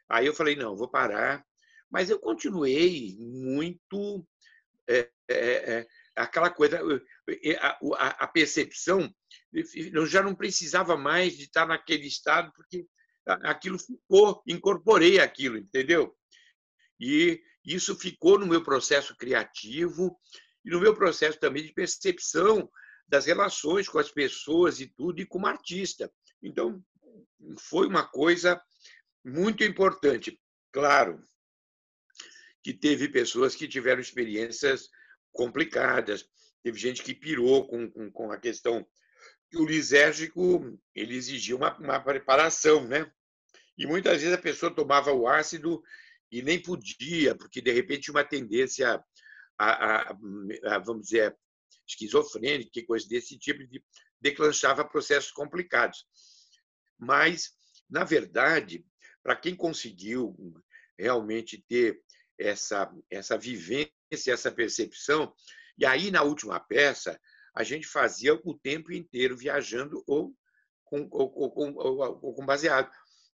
Aí eu falei, não, vou parar. Mas eu continuei muito. É, é, é aquela coisa, a, a, percepção, eu já não precisava mais de estar naquele estado, porque aquilo ficou, incorporei aquilo, entendeu? E isso ficou no meu processo criativo e no meu processo também de percepção das relações com as pessoas e tudo, e como artista. Então, foi uma coisa muito importante. Claro que teve pessoas que tiveram experiências complicadas, teve gente que pirou com, com, com a questão. O lisérgico ele exigia uma, uma preparação, né? E muitas vezes a pessoa tomava o ácido e nem podia, porque de repente uma tendência a, a, a, vamos dizer, esquizofrênica, coisa desse tipo, de, declanchava processos complicados. Mas, na verdade, para quem conseguiu realmente ter essa, essa vivência, essa percepção, e aí na última peça, a gente fazia o tempo inteiro viajando ou com, ou, ou, ou, com baseado.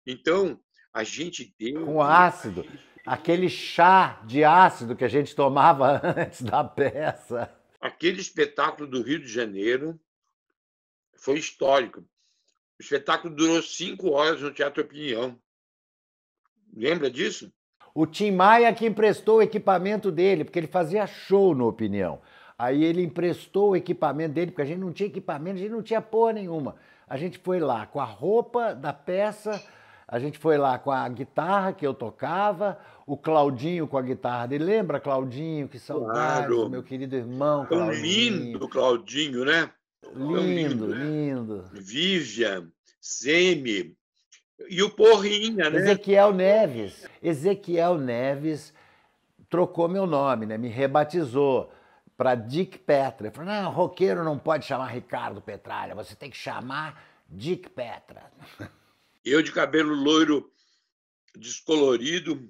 Então, a gente deu. Com ácido. Aquele chá de ácido que a gente tomava antes da peça. Aquele espetáculo do Rio de Janeiro foi histórico. O espetáculo durou cinco horas no Teatro Opinião. Lembra disso? O Tim Maia que emprestou o equipamento dele, porque ele fazia show no Opinião. Aí ele emprestou o equipamento dele, porque a gente não tinha equipamento, a gente não tinha porra nenhuma. A gente foi lá com a roupa da peça, a gente foi lá com a guitarra que eu tocava, o Claudinho com a guitarra dele. Lembra, Claudinho? Que saudade, claro. meu querido irmão. É Claudinho. Tão lindo, Claudinho, né? É lindo, né? lindo. Vivian, Semi e o Porrinha, né? Ezequiel Neves. Ezequiel Neves trocou meu nome, né? Me rebatizou para Dick Petra. Ele falou: não, roqueiro não pode chamar Ricardo Petralha, você tem que chamar Dick Petra. Eu de cabelo loiro descolorido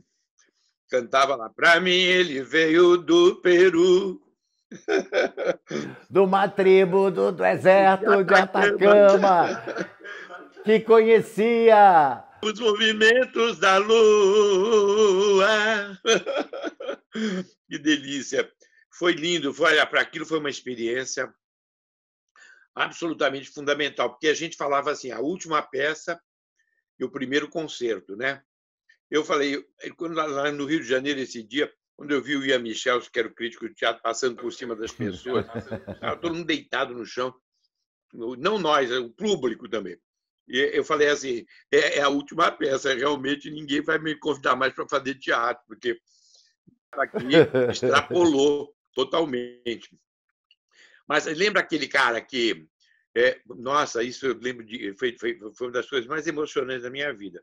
cantava lá para mim ele veio do Peru de uma tribo do deserto de tá Atacama que conhecia os movimentos da lua. que delícia! Foi lindo, foi para aquilo, foi uma experiência absolutamente fundamental, porque a gente falava assim, a última peça e o primeiro concerto, né? Eu falei, quando lá no Rio de Janeiro esse dia, quando eu vi o Ian Michel, que era o crítico de teatro, passando por cima das pessoas, estava todo mundo deitado no chão, não nós, é o público também. E eu falei assim, é, é a última peça, realmente ninguém vai me convidar mais para fazer teatro, porque aqui extrapolou totalmente. Mas lembra aquele cara que, é, nossa, isso eu lembro de, foi, foi, foi uma das coisas mais emocionantes da minha vida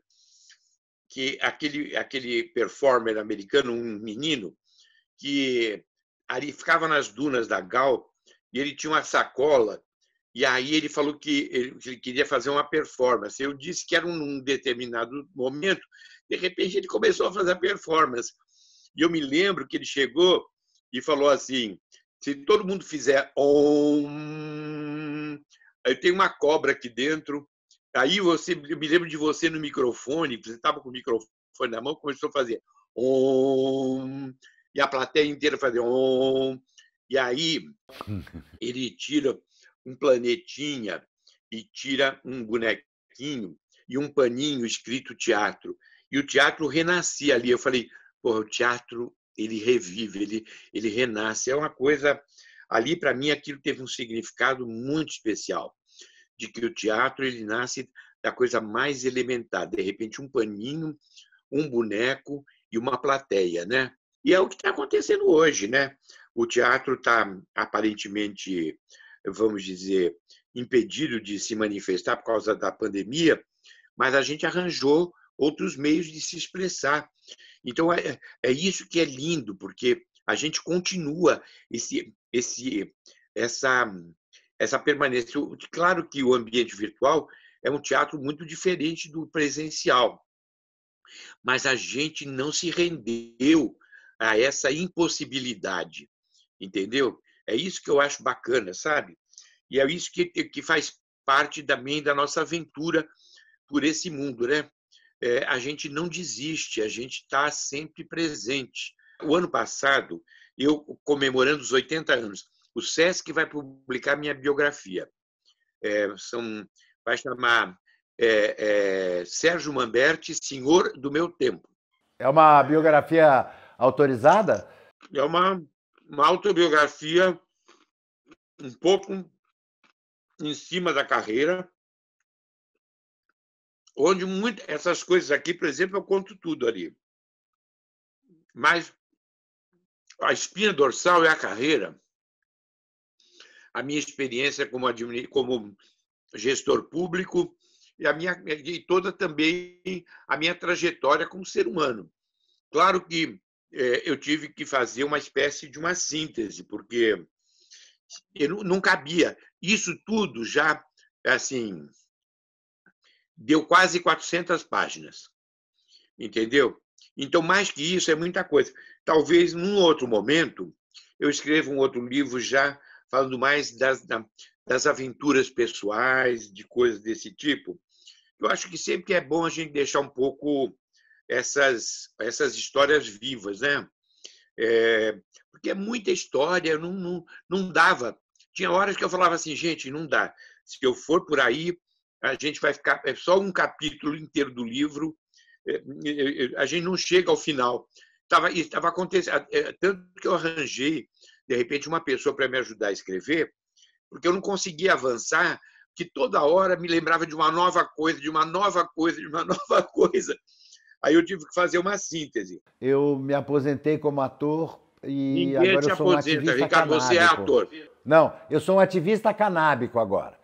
que aquele, aquele performer americano, um menino, que ali ficava nas dunas da Gal e ele tinha uma sacola. E aí ele falou que ele, que ele queria fazer uma performance. Eu disse que era um, um determinado momento. De repente ele começou a fazer a performance. E eu me lembro que ele chegou e falou assim: se todo mundo fizer om, eu tenho uma cobra aqui dentro Aí você, eu me lembro de você no microfone, você estava com o microfone na mão, começou a fazer om, e a plateia inteira fazia om, e aí ele tira um planetinha e tira um bonequinho e um paninho escrito teatro. E o teatro renascia ali. Eu falei, porra, o teatro ele revive, ele, ele renasce. É uma coisa. Ali, para mim, aquilo teve um significado muito especial de que o teatro ele nasce da coisa mais elementar, de repente um paninho, um boneco e uma plateia, né? E é o que está acontecendo hoje, né? O teatro está aparentemente, vamos dizer, impedido de se manifestar por causa da pandemia, mas a gente arranjou outros meios de se expressar. Então é, é isso que é lindo, porque a gente continua esse, esse, essa essa permanência. Claro que o ambiente virtual é um teatro muito diferente do presencial, mas a gente não se rendeu a essa impossibilidade, entendeu? É isso que eu acho bacana, sabe? E é isso que, que faz parte também da nossa aventura por esse mundo, né? É, a gente não desiste, a gente está sempre presente. O ano passado, eu comemorando os 80 anos o SESC vai publicar minha biografia. É, são, vai chamar é, é, Sérgio Manberti, Senhor do Meu Tempo. É uma biografia autorizada? É uma, uma autobiografia um pouco em cima da carreira, onde muito, essas coisas aqui, por exemplo, eu conto tudo ali. Mas a espinha dorsal é a carreira a minha experiência como, como gestor público e, a minha... e toda também a minha trajetória como ser humano. Claro que é, eu tive que fazer uma espécie de uma síntese, porque eu não cabia. Isso tudo já, assim, deu quase 400 páginas, entendeu? Então, mais que isso, é muita coisa. Talvez num outro momento eu escreva um outro livro já falando mais das, das aventuras pessoais, de coisas desse tipo. Eu acho que sempre é bom a gente deixar um pouco essas, essas histórias vivas, né? É, porque é muita história, não, não, não dava. Tinha horas que eu falava assim, gente, não dá. Se eu for por aí, a gente vai ficar. É só um capítulo inteiro do livro, é, é, é, a gente não chega ao final. Estava acontecendo. Tanto que eu arranjei de repente, uma pessoa para me ajudar a escrever, porque eu não conseguia avançar, que toda hora me lembrava de uma nova coisa, de uma nova coisa, de uma nova coisa. Aí eu tive que fazer uma síntese. Eu me aposentei como ator e Ninguém agora eu sou aposenta, um ativista Ricardo, canábico. você é ator. Não, eu sou um ativista canábico agora.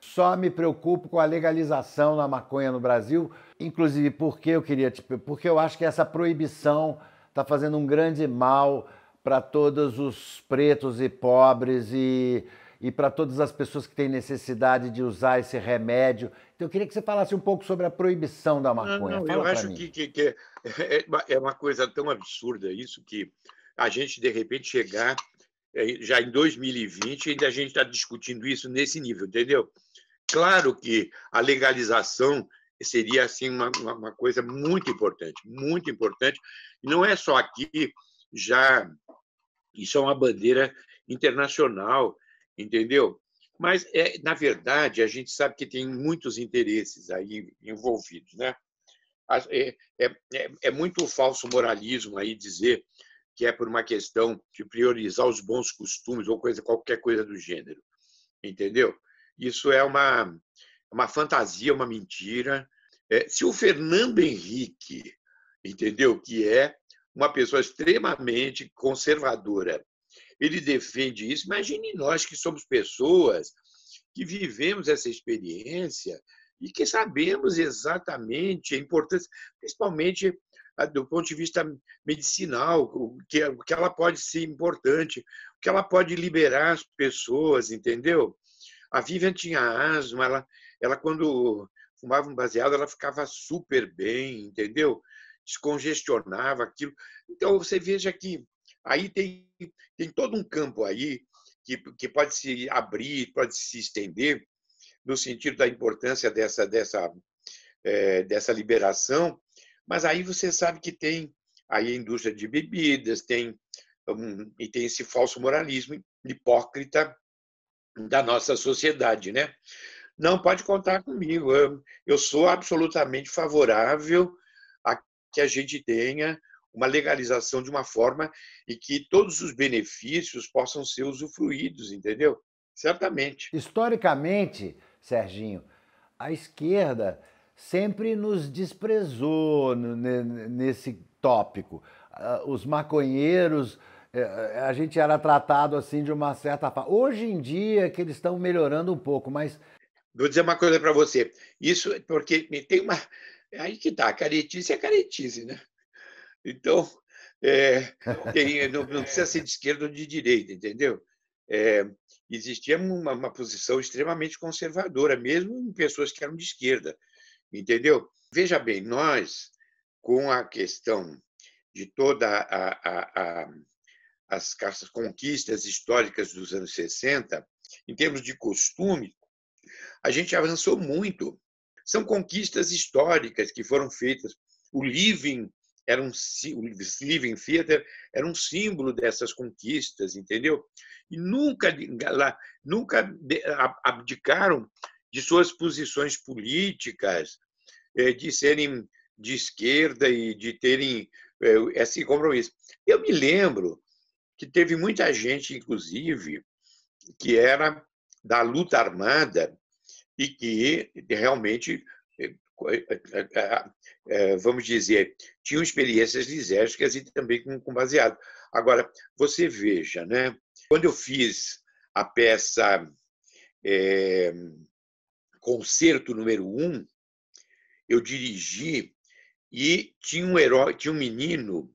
Só me preocupo com a legalização da maconha no Brasil, inclusive porque eu queria, porque eu acho que essa proibição está fazendo um grande mal para todos os pretos e pobres e, e para todas as pessoas que têm necessidade de usar esse remédio. Então, eu queria que você falasse um pouco sobre a proibição da maconha. Não, não, eu acho que, que, que é, é, é uma coisa tão absurda isso que a gente, de repente, chegar é, já em 2020, e a gente está discutindo isso nesse nível, entendeu? Claro que a legalização seria assim uma, uma coisa muito importante, muito importante. E não é só aqui, já isso é uma bandeira internacional, entendeu? Mas, é, na verdade, a gente sabe que tem muitos interesses aí envolvidos. Né? É, é, é, é muito falso moralismo aí dizer que é por uma questão de priorizar os bons costumes ou coisa, qualquer coisa do gênero. Entendeu? Isso é uma, uma fantasia, uma mentira. É, se o Fernando Henrique, entendeu, que é uma pessoa extremamente conservadora. Ele defende isso. Imagine nós que somos pessoas que vivemos essa experiência e que sabemos exatamente a importância, principalmente ah, do ponto de vista medicinal, o que, que ela pode ser importante, o que ela pode liberar as pessoas, entendeu? A Vivian tinha asma, ela, ela quando fumava um baseado, ela ficava super bem, entendeu? descongestionava aquilo. Então, você veja que aí tem, tem todo um campo aí que, que pode se abrir, pode se estender, no sentido da importância dessa, dessa, é, dessa liberação, mas aí você sabe que tem aí a indústria de bebidas, tem um, e tem esse falso moralismo hipócrita da nossa sociedade, né? Não pode contar comigo. Eu, eu sou absolutamente favorável que a gente tenha uma legalização de uma forma e que todos os benefícios possam ser usufruídos, entendeu? Certamente. Historicamente, Serginho, a esquerda sempre nos desprezou nesse tópico. Ah, os maconheiros, eh, eh, a gente era tratado assim de uma certa forma. Hoje em dia que eles estão melhorando um pouco, mas vou dizer uma coisa para você. Isso é porque tem uma é aí que tá, caretice é caretice, né? Então, é, tem, não, não, precisa ser de esquerda ou de direita, entendeu? É, existia uma, uma, posição extremamente conservadora, mesmo em pessoas que eram de esquerda, entendeu? Veja bem, nós, com a questão de toda a, a, a as conquistas históricas dos anos 60, em termos de costume, a gente avançou muito são conquistas históricas que foram feitas. O living era um o living theater era um símbolo dessas conquistas, entendeu? E nunca lá, nunca abdicaram de suas posições políticas, eh, de serem de esquerda e de terem eh, esse compromisso. Eu me lembro que teve muita gente, inclusive, que era da luta armada e que realmente, é, é, é, vamos dizer, tinham experiências lisérgicas e também com baseado. Agora, você veja, né? quando eu fiz a peça é, Concerto número 1, um, eu dirigi e tinha um herói, tinha um menino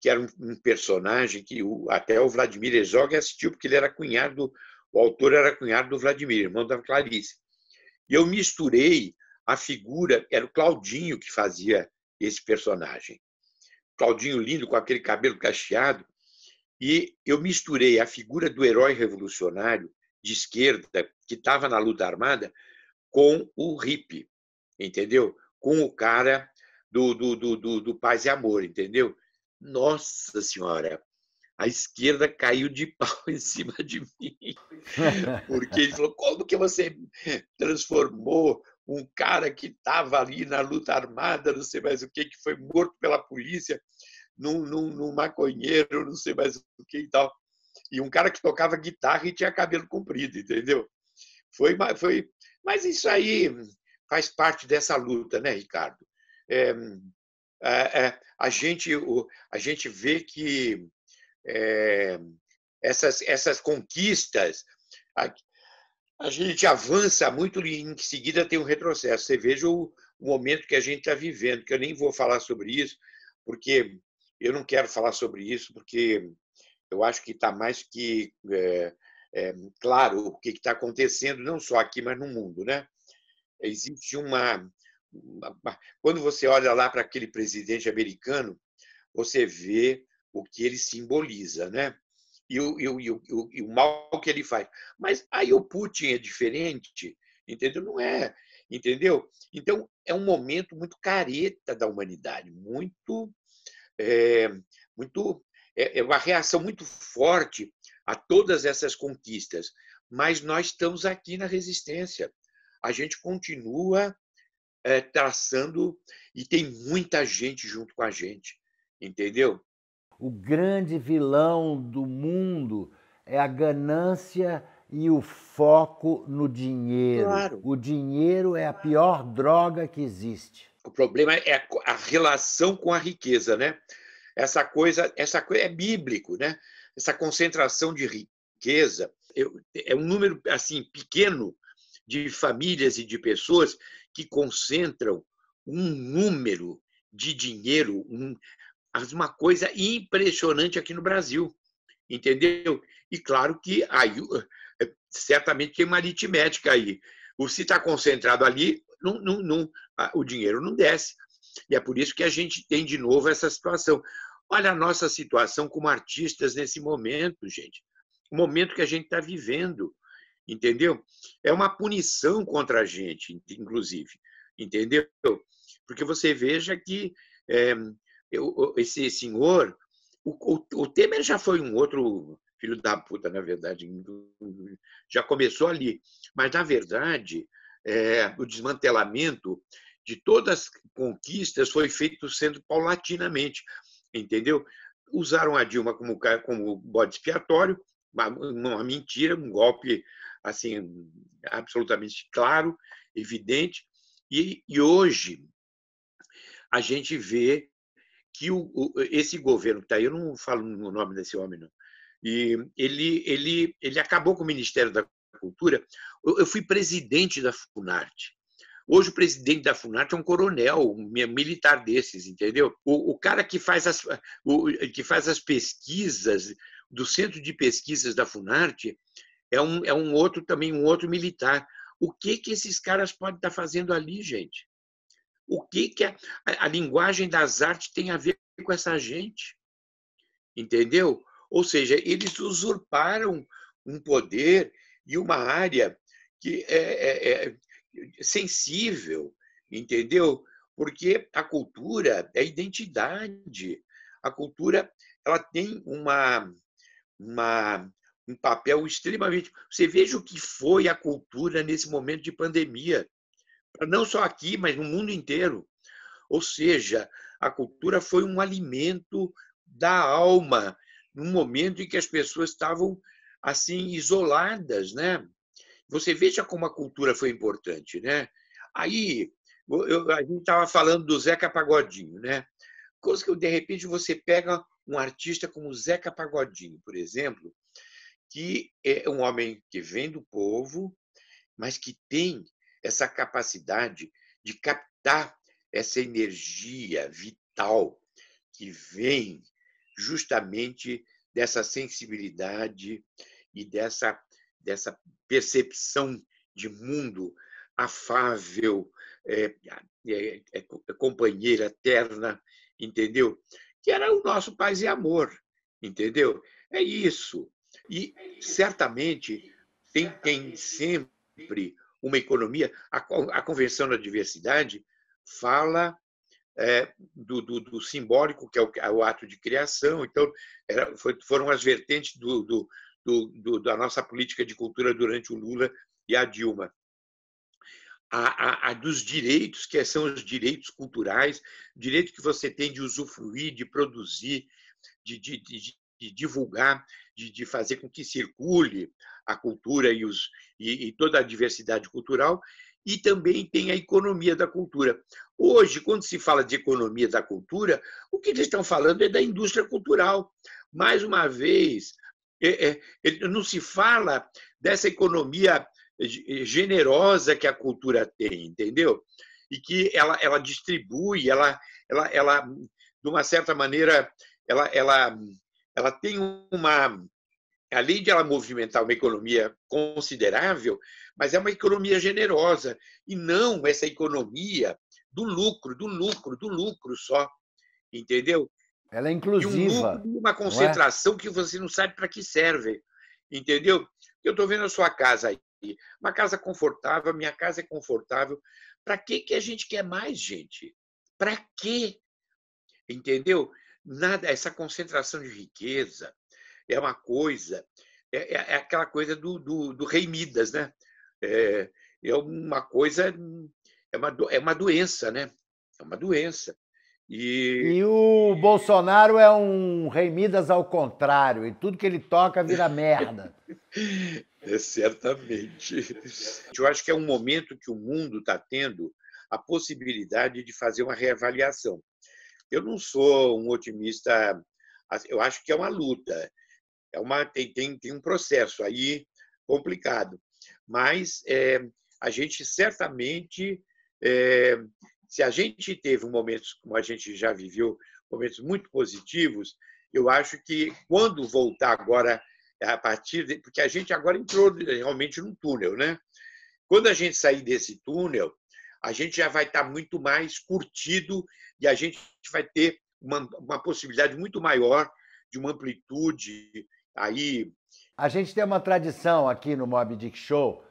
que era um, personagem que até o Vladimir Herzog assistiu, porque ele era cunhado, o autor era cunhado do Vladimir, irmão da Clarice. E eu misturei a figura, era o Claudinho que fazia esse personagem. Claudinho lindo, com aquele cabelo cacheado. E eu misturei a figura do herói revolucionário de esquerda, que estava na luta armada, com o hippie, entendeu? Com o cara do, do, do, do, do paz e amor, entendeu? Nossa Senhora, a esquerda caiu de pau em cima de mim. Porque ele falou: como que você transformou um cara que estava ali na luta armada, não sei mais o que, que foi morto pela polícia, num, num, num maconheiro, não sei mais o que e tal. E um cara que tocava guitarra e tinha cabelo comprido, entendeu? Foi, foi, mas isso aí faz parte dessa luta, né, Ricardo? É, é, é a, gente, a gente vê que é, essas, essas conquistas, a, a, gente avança muito e em seguida tem um retrocesso. Você veja o, o momento que a gente está vivendo, que eu nem vou falar sobre isso, porque eu não quero falar sobre isso, porque eu acho que está mais que é, é, claro o que está acontecendo, não só aqui, mas no mundo. Né? Existe uma. uma quando você olha lá para aquele presidente americano, você vê o que ele simboliza, né? E o, e, o, e, o, e o mal que ele faz. Mas aí o Putin é diferente, entendeu? Não é, entendeu? Então é um momento muito careta da humanidade, muito, é, muito é, é, uma reação muito forte a todas essas conquistas. Mas nós estamos aqui na resistência. A gente continua é, traçando e tem muita gente junto com a gente, entendeu? O grande vilão do mundo é a ganância e o foco no dinheiro. Claro. O dinheiro é a pior droga que existe. O problema é a relação com a riqueza, né? Essa coisa, essa coisa é bíblico, né? Essa concentração de riqueza é um número assim pequeno de famílias e de pessoas que concentram um número de dinheiro, um, uma coisa impressionante aqui no Brasil, entendeu? E claro que aí, eh, certamente tem uma aritmética aí. O se está concentrado ali, não, não, não, o dinheiro não desce. E é por isso que a gente tem de novo essa situação. Olha a nossa situação como artistas nesse momento, gente. O momento que a gente está vivendo, entendeu? É uma punição contra a gente, inclusive, entendeu? Porque você veja que é, eu, esse senhor, o, o, o, Temer já foi um outro filho da puta, na verdade, já começou ali. Mas, na verdade, é, o desmantelamento de todas as conquistas foi feito sendo paulatinamente, entendeu? Usaram a Dilma como, como bode expiatório, uma, uma mentira, um golpe assim absolutamente claro, evidente, e, e hoje a gente vê que o, o, esse governo que está aí, eu não falo o nome desse homem, não, e ele, ele, ele acabou com o Ministério da Cultura. Eu, eu fui presidente da Funarte. Hoje o presidente da Funarte é um coronel, um militar desses, entendeu? O, o cara que faz, as, o, que faz as pesquisas do centro de pesquisas da Funarte é um, é um outro também um outro militar. O que que esses caras podem estar tá fazendo ali, gente? o que, que a, a linguagem das artes tem a ver com essa gente. Entendeu? Ou seja, eles usurparam um poder e uma área que é, é, é sensível, entendeu? Porque a cultura é identidade. A cultura ela tem uma, uma, um papel extremamente. Você veja o que foi a cultura nesse momento de pandemia não só aqui, mas no mundo inteiro. Ou seja, a cultura foi um alimento da alma, num momento em que as pessoas estavam assim isoladas, né? Você veja como a cultura foi importante, né? Aí eu, a gente estava falando do Zeca Pagodinho, né? Coisa que de repente você pega um artista como Zeca Pagodinho, por exemplo, que é um homem que vem do povo, mas que tem essa capacidade de captar essa energia vital que vem justamente dessa sensibilidade e dessa, dessa percepção de mundo afável, é, é, é, companheira, terna, entendeu? Que era o nosso paz e amor, entendeu? É isso. E certamente tem quem sempre uma economia. A, a Convenção da Diversidade fala é, do, do, do, simbólico, que é o, é o, ato de criação. Então, era, foi, foram as vertentes do, da nossa política de cultura durante o Lula e a Dilma. A, a, a, dos direitos, que são os direitos culturais, direito que você tem de usufruir, de produzir, de, de, de, de divulgar, de, de fazer com que circule a cultura e, os, e, e toda a diversidade cultural, e também tem a economia da cultura. Hoje, quando se fala de economia da cultura, o que eles estão falando é da indústria cultural. Mais uma vez, é, é, não se fala dessa economia é, generosa que a cultura tem, entendeu? E que ela, ela distribui, ela, ela, ela, de uma certa maneira, ela, ela ela tem uma além de ela movimentar uma economia considerável, mas é uma economia generosa e não essa economia do lucro, do lucro, do lucro só, entendeu? Ela é inclusiva. E um uma é? concentração é? que você não sabe para que serve, entendeu? Eu estou vendo a sua casa aí, uma casa confortável, minha casa é confortável. Para que que a gente quer mais, gente? Para quê? Entendeu? Nada, essa concentração de riqueza é uma coisa, é, é, é aquela coisa do, do, do, rei Midas, né? É, é uma coisa, é uma, é uma doença, né? É uma doença. E... e... o Bolsonaro é um rei Midas ao contrário, e tudo que ele toca vira merda. é, certamente. Eu acho que é um momento que o mundo está tendo a possibilidade de fazer uma reavaliação. Eu não sou um otimista, assim, eu acho que é uma luta, é uma, tem, tem, tem um processo aí complicado, mas é, a gente certamente, é, se a gente teve momentos como a gente já viveu, momentos muito positivos, eu acho que quando voltar agora a partir de, porque a gente agora entrou realmente num túnel, né? Quando a gente sair desse túnel, a gente já vai estar muito mais curtido e a gente vai ter uma, uma possibilidade muito maior de uma amplitude aí. A gente tem uma tradição aqui no Mob Dick Show,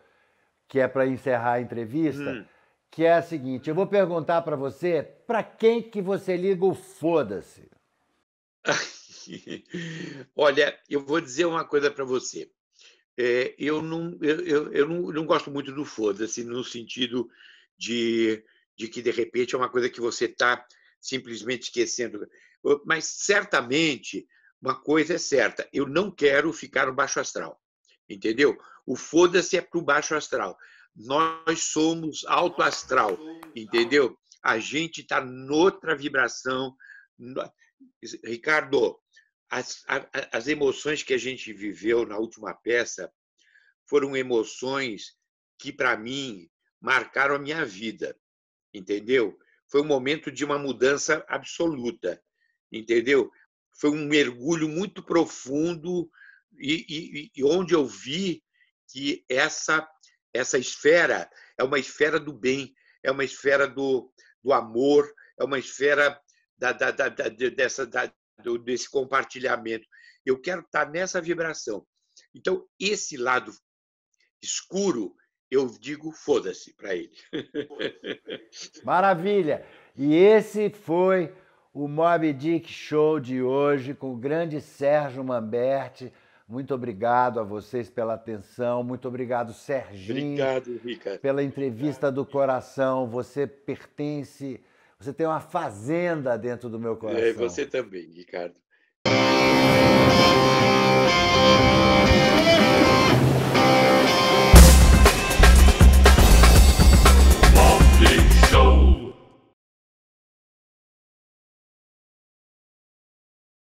que é para encerrar a entrevista, hum. que é a seguinte: eu vou perguntar para você para quem que você liga o foda-se. Olha, eu vou dizer uma coisa para você. É, eu, não, eu, eu, eu, não, não gosto muito do foda-se no sentido de, de que, de repente, é uma coisa que você está simplesmente esquecendo. Mas, certamente, uma coisa é certa: eu não quero ficar no baixo astral. Entendeu? O foda-se é para o baixo astral. Nós somos alto astral, entendeu? A gente está noutra vibração. Ricardo, as, as emoções que a gente viveu na última peça foram emoções que, para mim, marcaram a minha vida, entendeu? Foi um momento de uma mudança absoluta, entendeu? Foi um mergulho muito profundo e, e, e onde eu vi que essa essa esfera é uma esfera do bem, é uma esfera do, do amor, é uma esfera da, da, da, dessa, desse compartilhamento. Eu quero estar nessa vibração. Então, esse lado escuro eu digo foda-se para ele. Maravilha! E esse foi o Mob Dick Show de hoje com o grande Sérgio Mamberti. Muito obrigado a vocês pela atenção. Muito obrigado, Serginho. Obrigado, Rica. Pela entrevista do coração. Você pertence, você tem uma fazenda dentro do meu é, coração. É, você também, Ricardo.